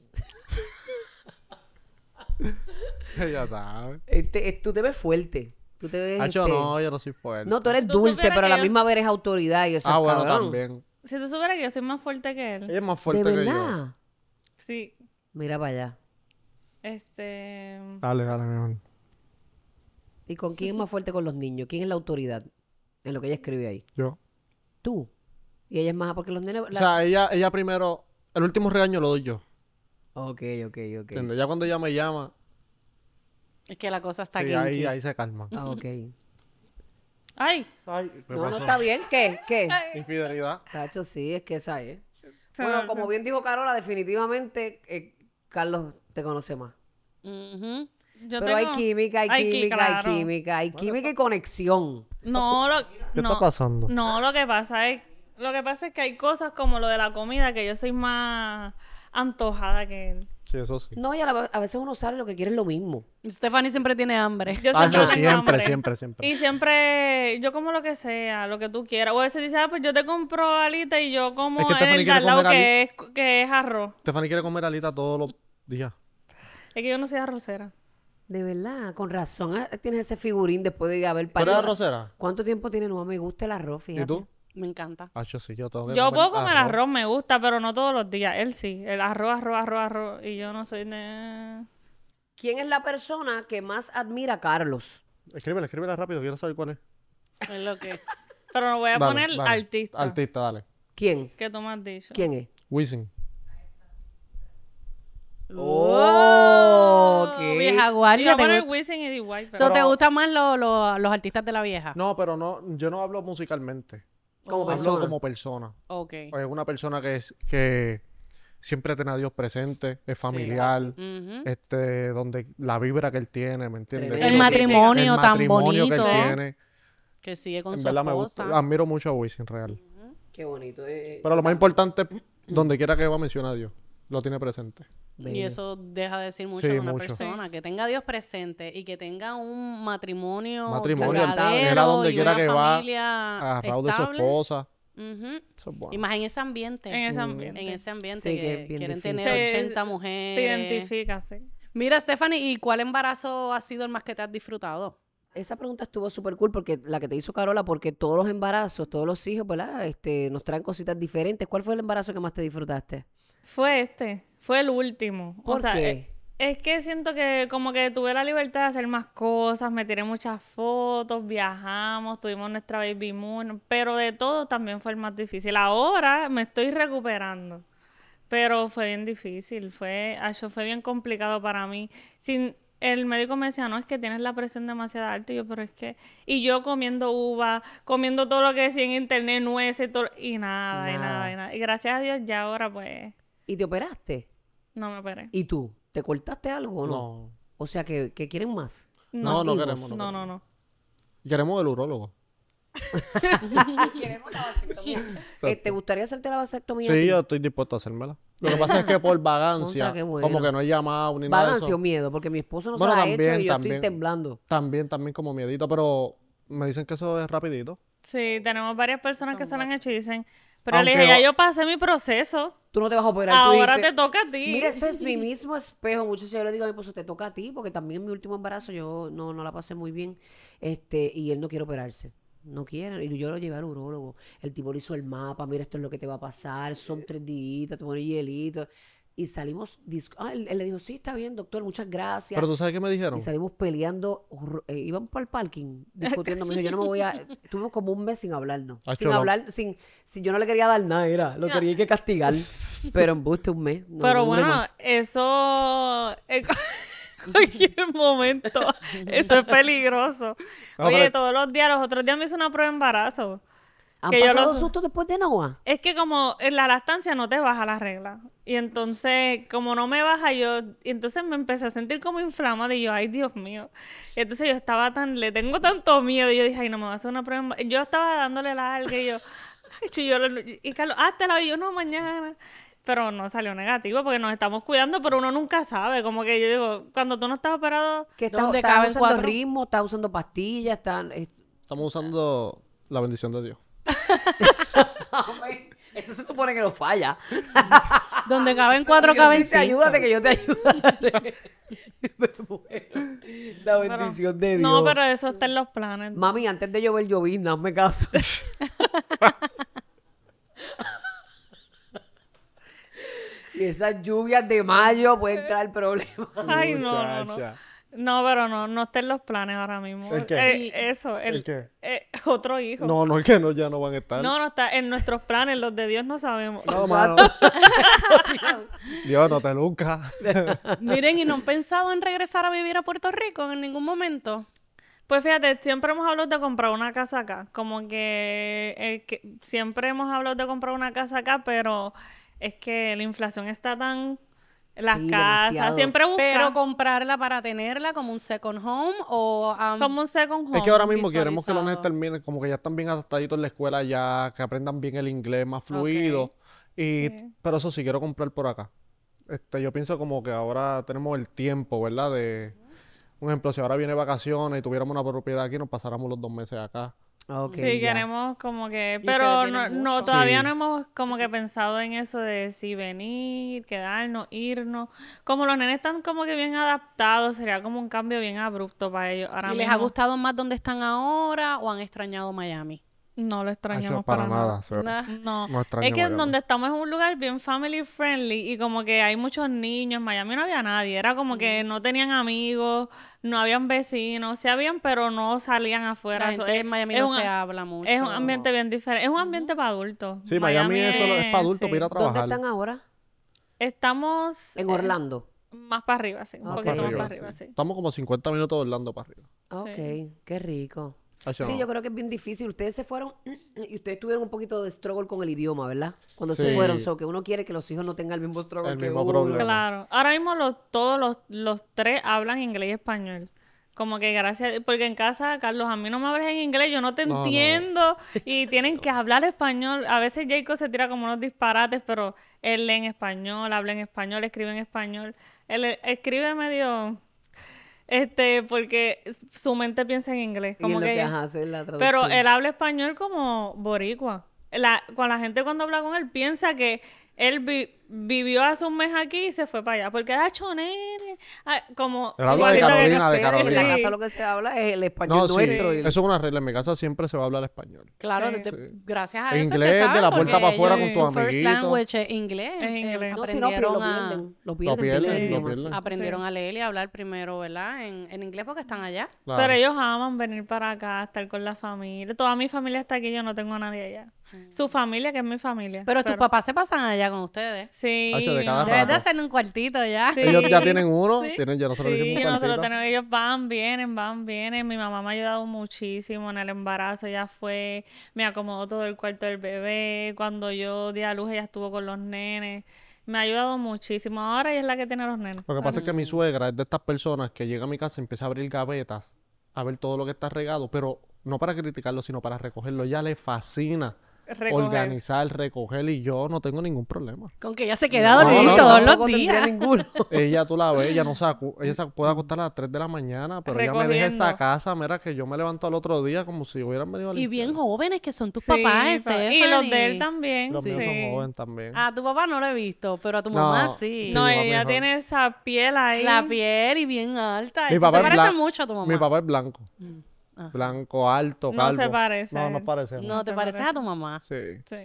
Ella sabe, este, eh, tú te ves fuerte. Tú te ves. yo este, no, yo no soy fuerte. No, tú eres dulce, pero a la misma vez eres autoridad. Y eso ah, bueno, también. Si tú supieras que yo soy más fuerte que él. Ella es más fuerte ¿De verdad? que yo. Sí. Mira para allá. Este. Dale, dale, mi amor ¿Y con quién es más fuerte con los niños? ¿Quién es la autoridad? En lo que ella escribe ahí. Yo. Tú. Y ella es más porque los nenes. O sea, ella, ella primero. El último regaño lo doy yo. Ok, ok, ok. Ya cuando ella me llama. Es que la cosa está sí, Ahí, ahí se calma. Ah, ok. ¡Ay! Ay no, no está bien. ¿Qué? ¿Qué? Infidelidad. Cacho, sí, es que esa es. Bueno, como bien dijo Carola, definitivamente eh, Carlos te conoce más. Pero hay química, hay, química, hay química, hay química y conexión. No, lo, ¿Qué está pasando? No, lo que pasa es, lo que pasa es que hay cosas como lo de la comida que yo soy más antojada que Sí, eso sí. No, y a, veces uno sabe lo que quiere es lo mismo. Stephanie siempre tiene hambre. Yo ah, siempre, siempre, hambre. siempre, siempre. Y siempre, yo como lo que sea, lo que tú quieras. O a veces dice, ah, pues yo te compro alita y yo como que el lado que es, que es arroz. Stephanie quiere comer alita todos los días. Es que yo no soy arrocera. De verdad, con razón ah, tienes ese figurín después de haber parido. ¿Pero arrocera? ¿Cuánto tiempo tiene? No, me gusta el arroz, fíjate. ¿Y tú? Me encanta. Ah, yo puedo comer arroz. arroz. me gusta, pero no todos los días. Él sí, el arroz, arroz, arroz, arroz. Y yo no soy de... ¿Quién es la persona que más admira a Carlos? Escríbela, escríbela rápido, quiero saber cuál es. Es lo Pero no voy a poner artista. Artista, dale. ¿Quién? ¿Qué tú me has dicho? ¿Quién es? Wisin. Oh, Vieja guardia. te poner Wisin y D. ¿Te gustan más los artistas de la vieja? No, pero no, yo no hablo musicalmente. Como persona. como persona. Es una persona que, es, que siempre tiene a Dios presente, es familiar, este, donde la vibra que él tiene, ¿me entiendes? El, matrimonio tan bonito. Que, él tiene. que sigue con su esposa. admiro mucho a Wisin Real. Qué bonito. Eh. Pero lo más importante, donde quiera que va, menciona a Dios lo tiene presente. Y eso deja de decir mucho a una persona. Que tenga a Dios presente y que tenga un matrimonio. Matrimonio, era donde quiera que va. de su esposa. Y más en ese ambiente. En ese mm. ambiente. En ese ambiente que, quieren tener 80 mujeres. Te identificas, sí. Mira, Stephanie, ¿y cuál embarazo ha sido el más que te has disfrutado? Esa pregunta estuvo súper cool porque la que te hizo Carola, porque todos los embarazos, todos los hijos, ¿verdad? Este, nos traen cositas diferentes. ¿Cuál fue el embarazo que más te disfrutaste? Fue este. Fue el último. ¿Por o sea, qué? Eh, es, que siento que como que tuve la libertad de hacer más cosas, me tiré muchas fotos, viajamos, tuvimos nuestra baby moon, pero de todo también fue el más difícil. Ahora me estoy recuperando, pero fue bien difícil, fue, eso fue bien complicado para mí. Sin, el médico me decía, no, es que tienes la presión demasiado alta. Y yo, pero es que. Y yo comiendo uva, comiendo todo lo que decía en internet, nueces, todo... y nada, y nada, y nada. Y gracias a Dios, ya ahora, pues. ¿Y te operaste? No me operé. ¿Y tú? ¿Te cortaste algo o no? No. O sea, que, quieren más. No, no, queremos. No, no, no. Queremos el urólogo. queremos la vasectomía. Eh, ¿Te gustaría hacerte la vasectomía? Sí, yo estoy dispuesto a hacérmela. Lo que pasa es que por vagancia, como que no he llamado ni nada. Vagancia o miedo, porque mi esposo no se la ha hecho y yo estoy temblando. También, también como miedito, pero me dicen que eso es rapidito. Sí, tenemos varias personas que se lo han hecho y dicen, pero le dije, ya yo pasé mi proceso tú no te vas a operar. Ahora te, toca a ti. Mira, ese es mi mismo espejo. Muchas veces yo le digo a mi esposo, te toca a ti, porque también en mi último embarazo yo no, no la pasé muy bien. Este, y él no quiere operarse. No quiere. Y yo lo llevé al urólogo. El tipo le hizo el mapa, mira, esto es lo que te va a pasar, son tres días, te pones hielito y salimos. Ah, él, le dijo, sí, está bien, doctor, muchas gracias. Pero tú sabes qué me dijeron. Y salimos peleando, eh, íbamos para el parking, discutiendo. yo no me voy a. Tuvimos como un mes sin hablarnos. Ah, sin hablar, sin, si Yo no le quería dar nada, era. Lo quería que castigar. pero en buste un mes. pero bueno, eso. En cualquier momento. eso es peligroso. Ah, Oye, todos los días, los otros días me hizo una prueba de embarazo. ¿Han que pasado sustos después de Noah? Es que como en la lactancia no te baja la regla. Y entonces, como no me baja, yo... Y entonces me empecé a sentir como inflamada y yo, ay, Dios mío. Y entonces yo estaba tan... Le tengo tanto miedo. Y yo dije, ay, no, me va a hacer una prueba. Yo estaba dándole la alga y yo... y, yo, y Carlos, la, Y yo, no, mañana pero no salió negativo porque nos estamos cuidando, pero uno nunca sabe. Como que yo digo, cuando tú no estás operado, que está, de cabeza usando ritmo? ¿Estás usando pastillas? Están, eh, Estamos usando la bendición de Dios. Eso se supone que no falla. Donde caben cuatro, caben cinco. Ayúdate que yo te ayudaré. La bendición de Dios. No, pero eso está en los planes. Mami, antes de llover llovizna, hazme caso. y esas lluvias de mayo pueden traer problemas. Ay, no, no, no. No, pero no, no está en los planes ahora mismo. ¿El qué? Eh, eso, el, eh, otro hijo. No, no, es que no, ya no van a estar. No, no está en nuestros planes, los de Dios no sabemos. No, mano. Dios no te nunca. Miren, ¿y no han pensado en regresar a vivir a Puerto Rico en ningún momento? Pues fíjate, siempre hemos hablado de comprar una casa acá. Como que eh, siempre hemos hablado de comprar una casa acá, pero es que la inflación está tan las casas, siempre buscar. Pero comprarla para tenerla como un second home o... Um, como un second home. Es que ahora mismo queremos que los niños terminen, como que ya están bien adaptaditos en la escuela, ya que aprendan bien el inglés más fluido. Y, Pero eso sí, quiero comprar por acá. Este, yo pienso como que ahora tenemos el tiempo, ¿verdad? De, un ejemplo, si ahora viene vacaciones y tuviéramos una propiedad aquí, nos pasáramos los dos meses acá sí, queremos como que, pero no, no, todavía no hemos como que pensado en eso de si venir, quedarnos, irnos. Como los nenes están como que bien adaptados, sería como un cambio bien abrupto para ellos. les ha gustado más donde están ahora o han extrañado Miami? No lo ah, extrañamos No, para, nada. No. es que donde estamos es un lugar bien family friendly y como que hay muchos niños. En Miami no había nadie. Era como que no tenían amigos, no habían vecinos. se habían, pero no salían afuera. La es, en Miami no un, se habla mucho. Es un ambiente bien diferente. Es un ambiente para adultos. Sí, Miami, es, para adultos, mira ir a trabajar. ¿Dónde están ahora? Estamos... En eh, Orlando. más para arriba, sí. Un ah, poquito más para arriba, sí. Estamos como 50 minutos de Orlando para arriba. Ah, ok, qué rico. Ah, sí, yo creo que es bien difícil. Ustedes se fueron y ustedes tuvieron un poquito de struggle con el idioma, ¿verdad? Cuando se fueron, so que uno quiere que los hijos no tengan el mismo struggle el mismo Claro. Ahora mismo los, todos los, tres hablan inglés y español. Como que gracias, porque en casa, Carlos, a mí no me hablas en inglés, yo no te entiendo. Y tienen que hablar español. A veces Jacob se tira como unos disparates, pero él lee en español, habla en español, escribe en español. Él eh, escribe medio este, porque su mente piensa en inglés. Pero él habla español como boricua. La, cuando la gente cuando habla con él piensa que él vivió hace un mes aquí y se fue para allá. Porque era ah, chonere. Ah, como. habla de Carolina, de Carolina. En la casa lo que se habla es el español no, nuestro. Sí. Eso es una regla. En mi casa siempre se va a hablar español. Claro, gracias a eso. Inglés, de la puerta para afuera con tus amiguitos. First language inglés. lo pierden. Lo pierden. Aprendieron a leer y a hablar primero, ¿verdad? En, en inglés porque están allá. Pero ellos aman venir para acá, estar con la familia. Toda mi familia está aquí, yo no tengo a nadie allá. Mm. Su familia, que es mi familia. pero... tus papás se pasan allá con ustedes. Sí. de cada hacer un cuartito ya. Sí. Ellos ya tienen uno, tienen, ya nosotros sí, ellos van, vienen, van, vienen. Mi mamá me ha ayudado muchísimo en el embarazo, ya fue, me acomodó todo el cuarto del bebé. Cuando yo di a luz, ella estuvo con los nenes. Me ha ayudado muchísimo. Ahora ella es la que tiene a los nenes. Lo que pasa es que mi suegra es de estas personas que llega a mi casa y empieza a abrir gavetas, a ver todo lo que está regado, pero no para criticarlo, sino para recogerlo. Ya le fascina organizar, recoger y yo no tengo ningún problema. Con que ella se queda dormida todos los días. Ninguno. Ella tú la ves, ella no se... ella se puede acostar a las 3 de la mañana, pero ella me deja esa casa, mira que yo me levanto al otro día como si hubieran venido a Y bien jóvenes que son tus papás, ¿sí? Y los de él también. Los sí. míos son jóvenes también. A tu papá no lo he visto, pero a tu mamá sí. no, ella tiene esa piel ahí. La piel y bien alta. Mi papá parece mucho a tu mamá. Mi papá es blanco. Mm. Blanco, alto, calvo. No se parece. No, no parece. No, te pareces a tu mamá. Sí.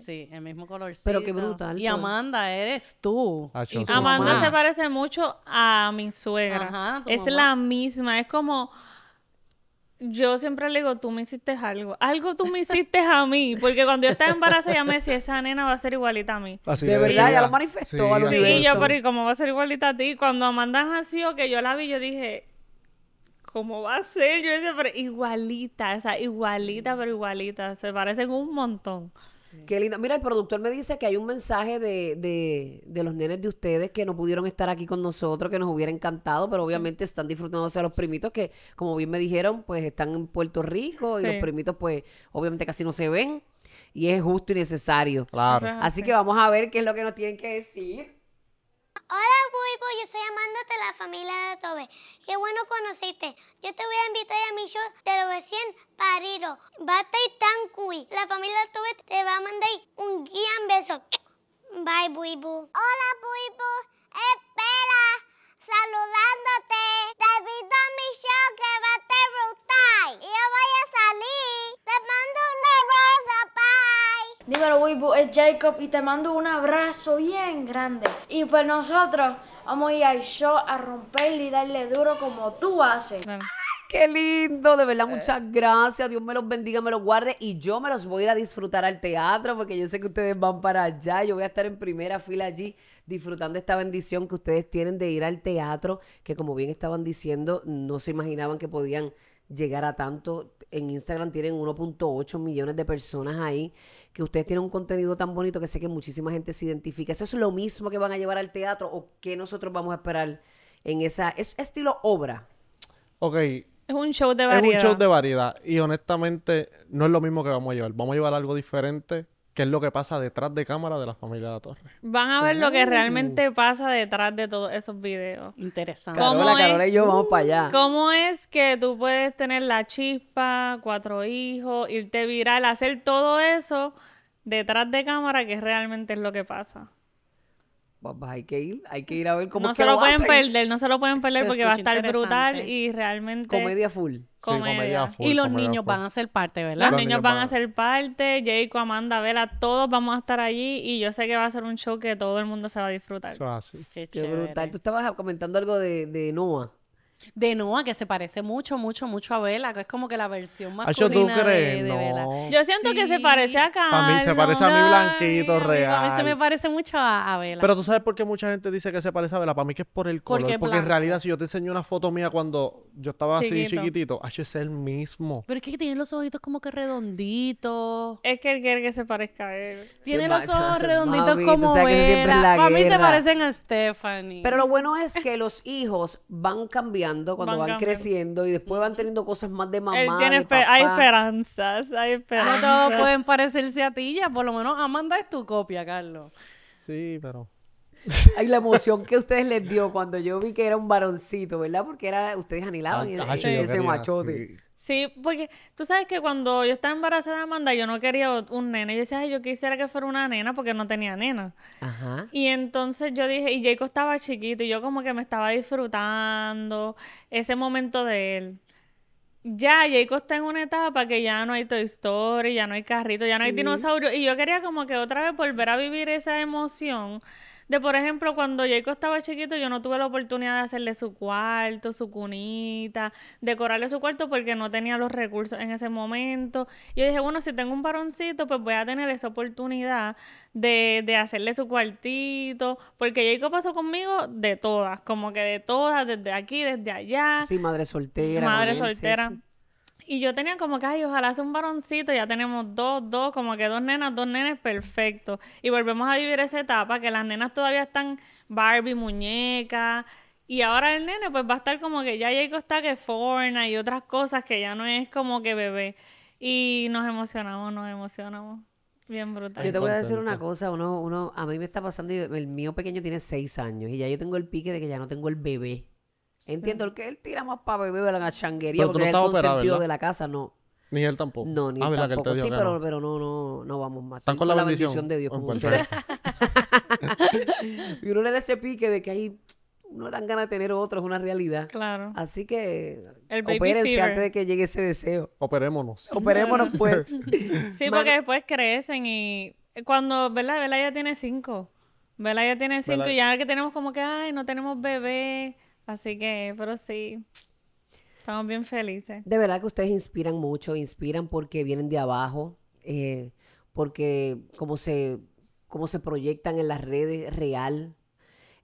sí. el mismo colorcito. Pero qué brutal. Y pues. Amanda, eres tú. Ah, Amanda se parece mucho a mi suegra. Ajá, es la misma, es como... Yo siempre le digo, tú me hiciste algo. Algo tú me hiciste a mí. Porque cuando yo estaba embarazada, ya me decía, esa nena va a ser igualita a mí. de verdad, ya lo manifestó sí, yo, pero ¿y cómo va a ser igualita a ti? Cuando Amanda nació, que yo la vi, yo dije, ¿cómo va a ser? Yo decía, pero igualita, o sea, igualita, pero igualita. Se parecen un montón. Qué lindo. Mira, el productor me dice que hay un mensaje de, de, de, los nenes de ustedes que no pudieron estar aquí con nosotros, que nos hubiera encantado, pero obviamente están disfrutándose a los primitos que, como bien me dijeron, pues están en Puerto Rico y los primitos, pues, obviamente casi no se ven. Y es justo y necesario. Claro. Así que vamos a ver qué es lo que nos tienen que decir. Hola Bui, yo soy Amanda de la familia de Tobe. Qué bueno conociste. Yo te voy a invitar a mi show de los recién parido. bate y cui. La familia de Tobe te va a mandar un gran beso. Bye Bui. Hola Bui. espera, saludándote. Te invito a mi show que va a te brutal. Yo voy a salir. Te mando un beso. Dígalo Wibu, es Jacob y te mando un abrazo bien grande. Y pues nosotros vamos a ir al show a romperle y darle duro como tú haces. Qué lindo, de verdad, muchas gracias. Dios me los bendiga, me los guarde. Y yo me los voy a ir a disfrutar al teatro porque yo sé que ustedes van para allá. Yo voy a estar en primera fila allí disfrutando esta bendición que ustedes tienen de ir al teatro, que como bien estaban diciendo, no se imaginaban que podían llegar a tanto. En Instagram tienen 1.8 millones de personas ahí, que ustedes tienen un contenido tan bonito que sé que muchísima gente se identifica. Eso es lo mismo que van a llevar al teatro o que nosotros vamos a esperar en esa... Es estilo obra. Ok. Es un show de variedad. Es un show de variedad. Y honestamente, no es lo mismo que vamos a llevar. Vamos a llevar algo diferente qué es lo que pasa detrás de cámara de la familia de la Torre. Van a ver lo que realmente pasa detrás de todos esos videos. Interesante. Carola, y yo vamos para allá. ¿Cómo es que tú puedes tener la chispa, cuatro hijos, irte viral, hacer todo eso detrás de cámara que realmente es lo que pasa? Pues hay que ir, hay que ir a ver cómo no se lo, pueden perder, no se lo pueden perder porque va a estar brutal y realmente comedia full y los niños van a ser parte, ¿verdad? Los, niños, van a ser parte, Jake, Amanda, Vela, todos vamos a estar allí y yo sé que va a ser un show que todo el mundo se va a disfrutar. Eso así. Qué, brutal. Tú estabas comentando algo de, de Noah. De Noah, que se parece mucho, mucho, mucho a Vela, que es como que la versión más de, Bella Yo siento que se parece a Carlos. a mí se parece a mi blanquito real. A mí, se me parece mucho a, a, Pero tú sabes por qué mucha gente dice que se parece a Vela. Para mí que es por el color. Porque, en realidad, si yo te enseño una foto mía cuando yo estaba así chiquitito, H es el mismo. Pero es que tiene los ojitos como que redonditos. Es que el que se parezca a él. Tiene los ojos redonditos como Vela. Para mí se parecen a Stephanie. Pero lo bueno es que los hijos van cambiando cuando van, creciendo y después van teniendo cosas más de mamá. Hay esperanzas, hay ah, esperanzas. No todos pueden parecerse a ti, ya por lo menos Amanda es tu copia, Carlos. Sí, pero Ay, la emoción que ustedes les dio cuando yo vi que era un varoncito, ¿verdad? Porque era, ustedes anhelaban ah, y ah, ese, machote. Sí. porque tú sabes que cuando yo estaba embarazada de Amanda, yo no quería un nene. Yo decía, yo quisiera que fuera una nena porque no tenía nena. Ajá. Y entonces yo dije, y Jacob estaba chiquito y yo como que me estaba disfrutando ese momento de él ya Jacob está en una etapa que ya no hay Toy Story, ya no hay carrito, ya no hay dinosaurio. Y yo quería como que otra vez volver a vivir esa emoción de por ejemplo, cuando Jacob estaba chiquito, yo no tuve la oportunidad de hacerle su cuarto, su cunita, decorarle su cuarto porque no tenía los recursos en ese momento. Y yo dije, bueno, si tengo un varoncito, pues voy a tener esa oportunidad de, de hacerle su cuartito. Porque Jacob pasó conmigo de todas, como que de todas, desde aquí, desde allá. Sí, madre soltera. Madre soltera. Y yo tenía como que, ay, ojalá sea un varoncito, ya tenemos dos, dos, como que dos nenas, dos nenes, perfecto. Y volvemos a vivir esa etapa que las nenas todavía están Barbie, muñeca. Y ahora el nene pues va a estar como que ya llegó está que Forna y otras cosas que ya no es como que bebé. Y nos emocionamos, nos emocionamos. Bien brutal. Yo te voy a decir una cosa, uno, uno, a mí me está pasando, el mío pequeño tiene seis años y ya yo tengo el pique de que ya no tengo el bebé. Entiendo el que él tira más para beber a la changuería porque no de la casa, no. Ni él tampoco. No, ni ah, él tampoco. sí, pero, no? pero no, no, no vamos más. Están con la bendición. de Dios. Oh, y uno le da ese pique de que ahí no dan ganas de tener otro, es una realidad. Claro. Así que El baby opérense antes de que llegue ese deseo. Operémonos. Operémonos pues. Sí, porque después crecen y cuando, ¿verdad? Vela ya tiene cinco. Vela ya tiene cinco y ya que tenemos como que, ay, no tenemos bebé. Así que, pero sí, estamos bien felices. De verdad que ustedes inspiran mucho, inspiran porque vienen de abajo, eh, porque como se, como se proyectan en las redes real.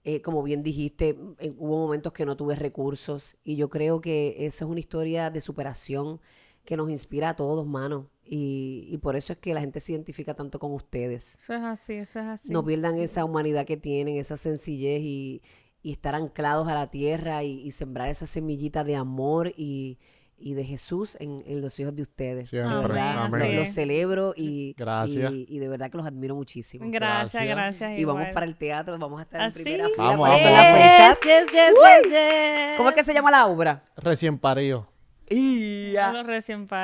Eh, como bien dijiste, eh, hubo momentos que no tuve recursos y yo creo que esa es una historia de superación que nos inspira a todos, mano. Y, y, por eso es que la gente se identifica tanto con ustedes. Eso es así, eso es así. No pierdan esa humanidad que tienen, esa sencillez y, y estar anclados a la tierra y, sembrar esa semillita de amor y, de Jesús en, los hijos de ustedes. Siempre. Amén. Los celebro y, Y, de verdad que los admiro muchísimo. Gracias, gracias. Y vamos para el teatro, vamos a estar en ¿Ah, primera fila. Vamos a hacer las fechas. ¿Cómo es que se llama la obra? Recién parido ya.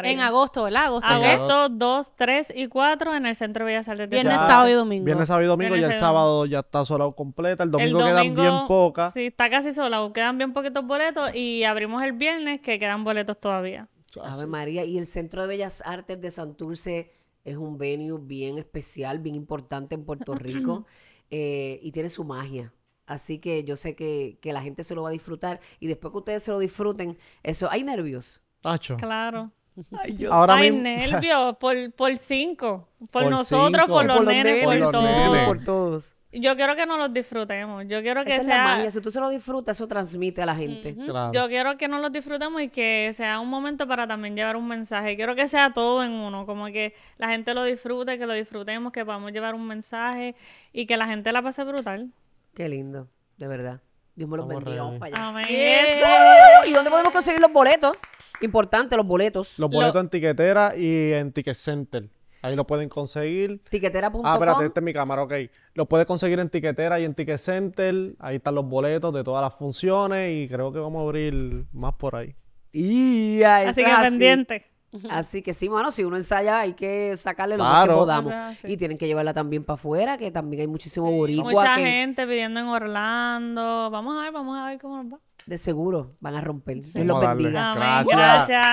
En agosto, ¿verdad? Agosto, agosto 2, 3 y 4 en el Centro de Bellas Artes. Viernes, sábado y domingo. Viernes, sábado y domingo. y el sábado ya está solado completa. El domingo, quedan bien pocas. Sí, está casi solado. Quedan bien poquitos boletos. Y abrimos el viernes que quedan boletos todavía. Ave María. Y el Centro de Bellas Artes de Santurce es un venue bien especial, bien importante en Puerto Rico. Eh, y tiene su magia. Así que yo sé que, la gente se lo va a disfrutar y después que ustedes se lo disfruten, eso, hay nervios. Tacho. Claro. ¿Hay Ahora nervios por, por cinco. Por, nosotros, por, los, nenes, por, todos. Yo quiero que nos los disfrutemos. Yo quiero que sea. Es la Si tú se lo disfrutas, eso transmite a la gente. Yo quiero que nos los disfrutemos y que sea un momento para también llevar un mensaje. Quiero que sea todo en uno. Como que la gente lo disfrute, que lo disfrutemos, que podamos llevar un mensaje y que la gente la pase brutal. Qué lindo, de verdad. Dios me los bendiga. ¿Y dónde podemos conseguir los boletos? Importante, los boletos. Los boletos en Tiquetera y en Ticket Center. Ahí lo pueden conseguir. Tiquetera.com. Ah, espérate, esta es mi cámara, ok. Lo puedes conseguir en Tiquetera y en Ticket Center. Ahí están los boletos de todas las funciones y creo que vamos a abrir más por ahí. Y Así que pendiente. Así que sí, mano, si uno ensaya hay que sacarle lo más que podamos. Y tienen que llevarla también para afuera, que también hay muchísimo boricua Mucha gente pidiendo en Orlando. Vamos a ver, vamos a ver cómo nos va. de seguro van a romper. los Gracias.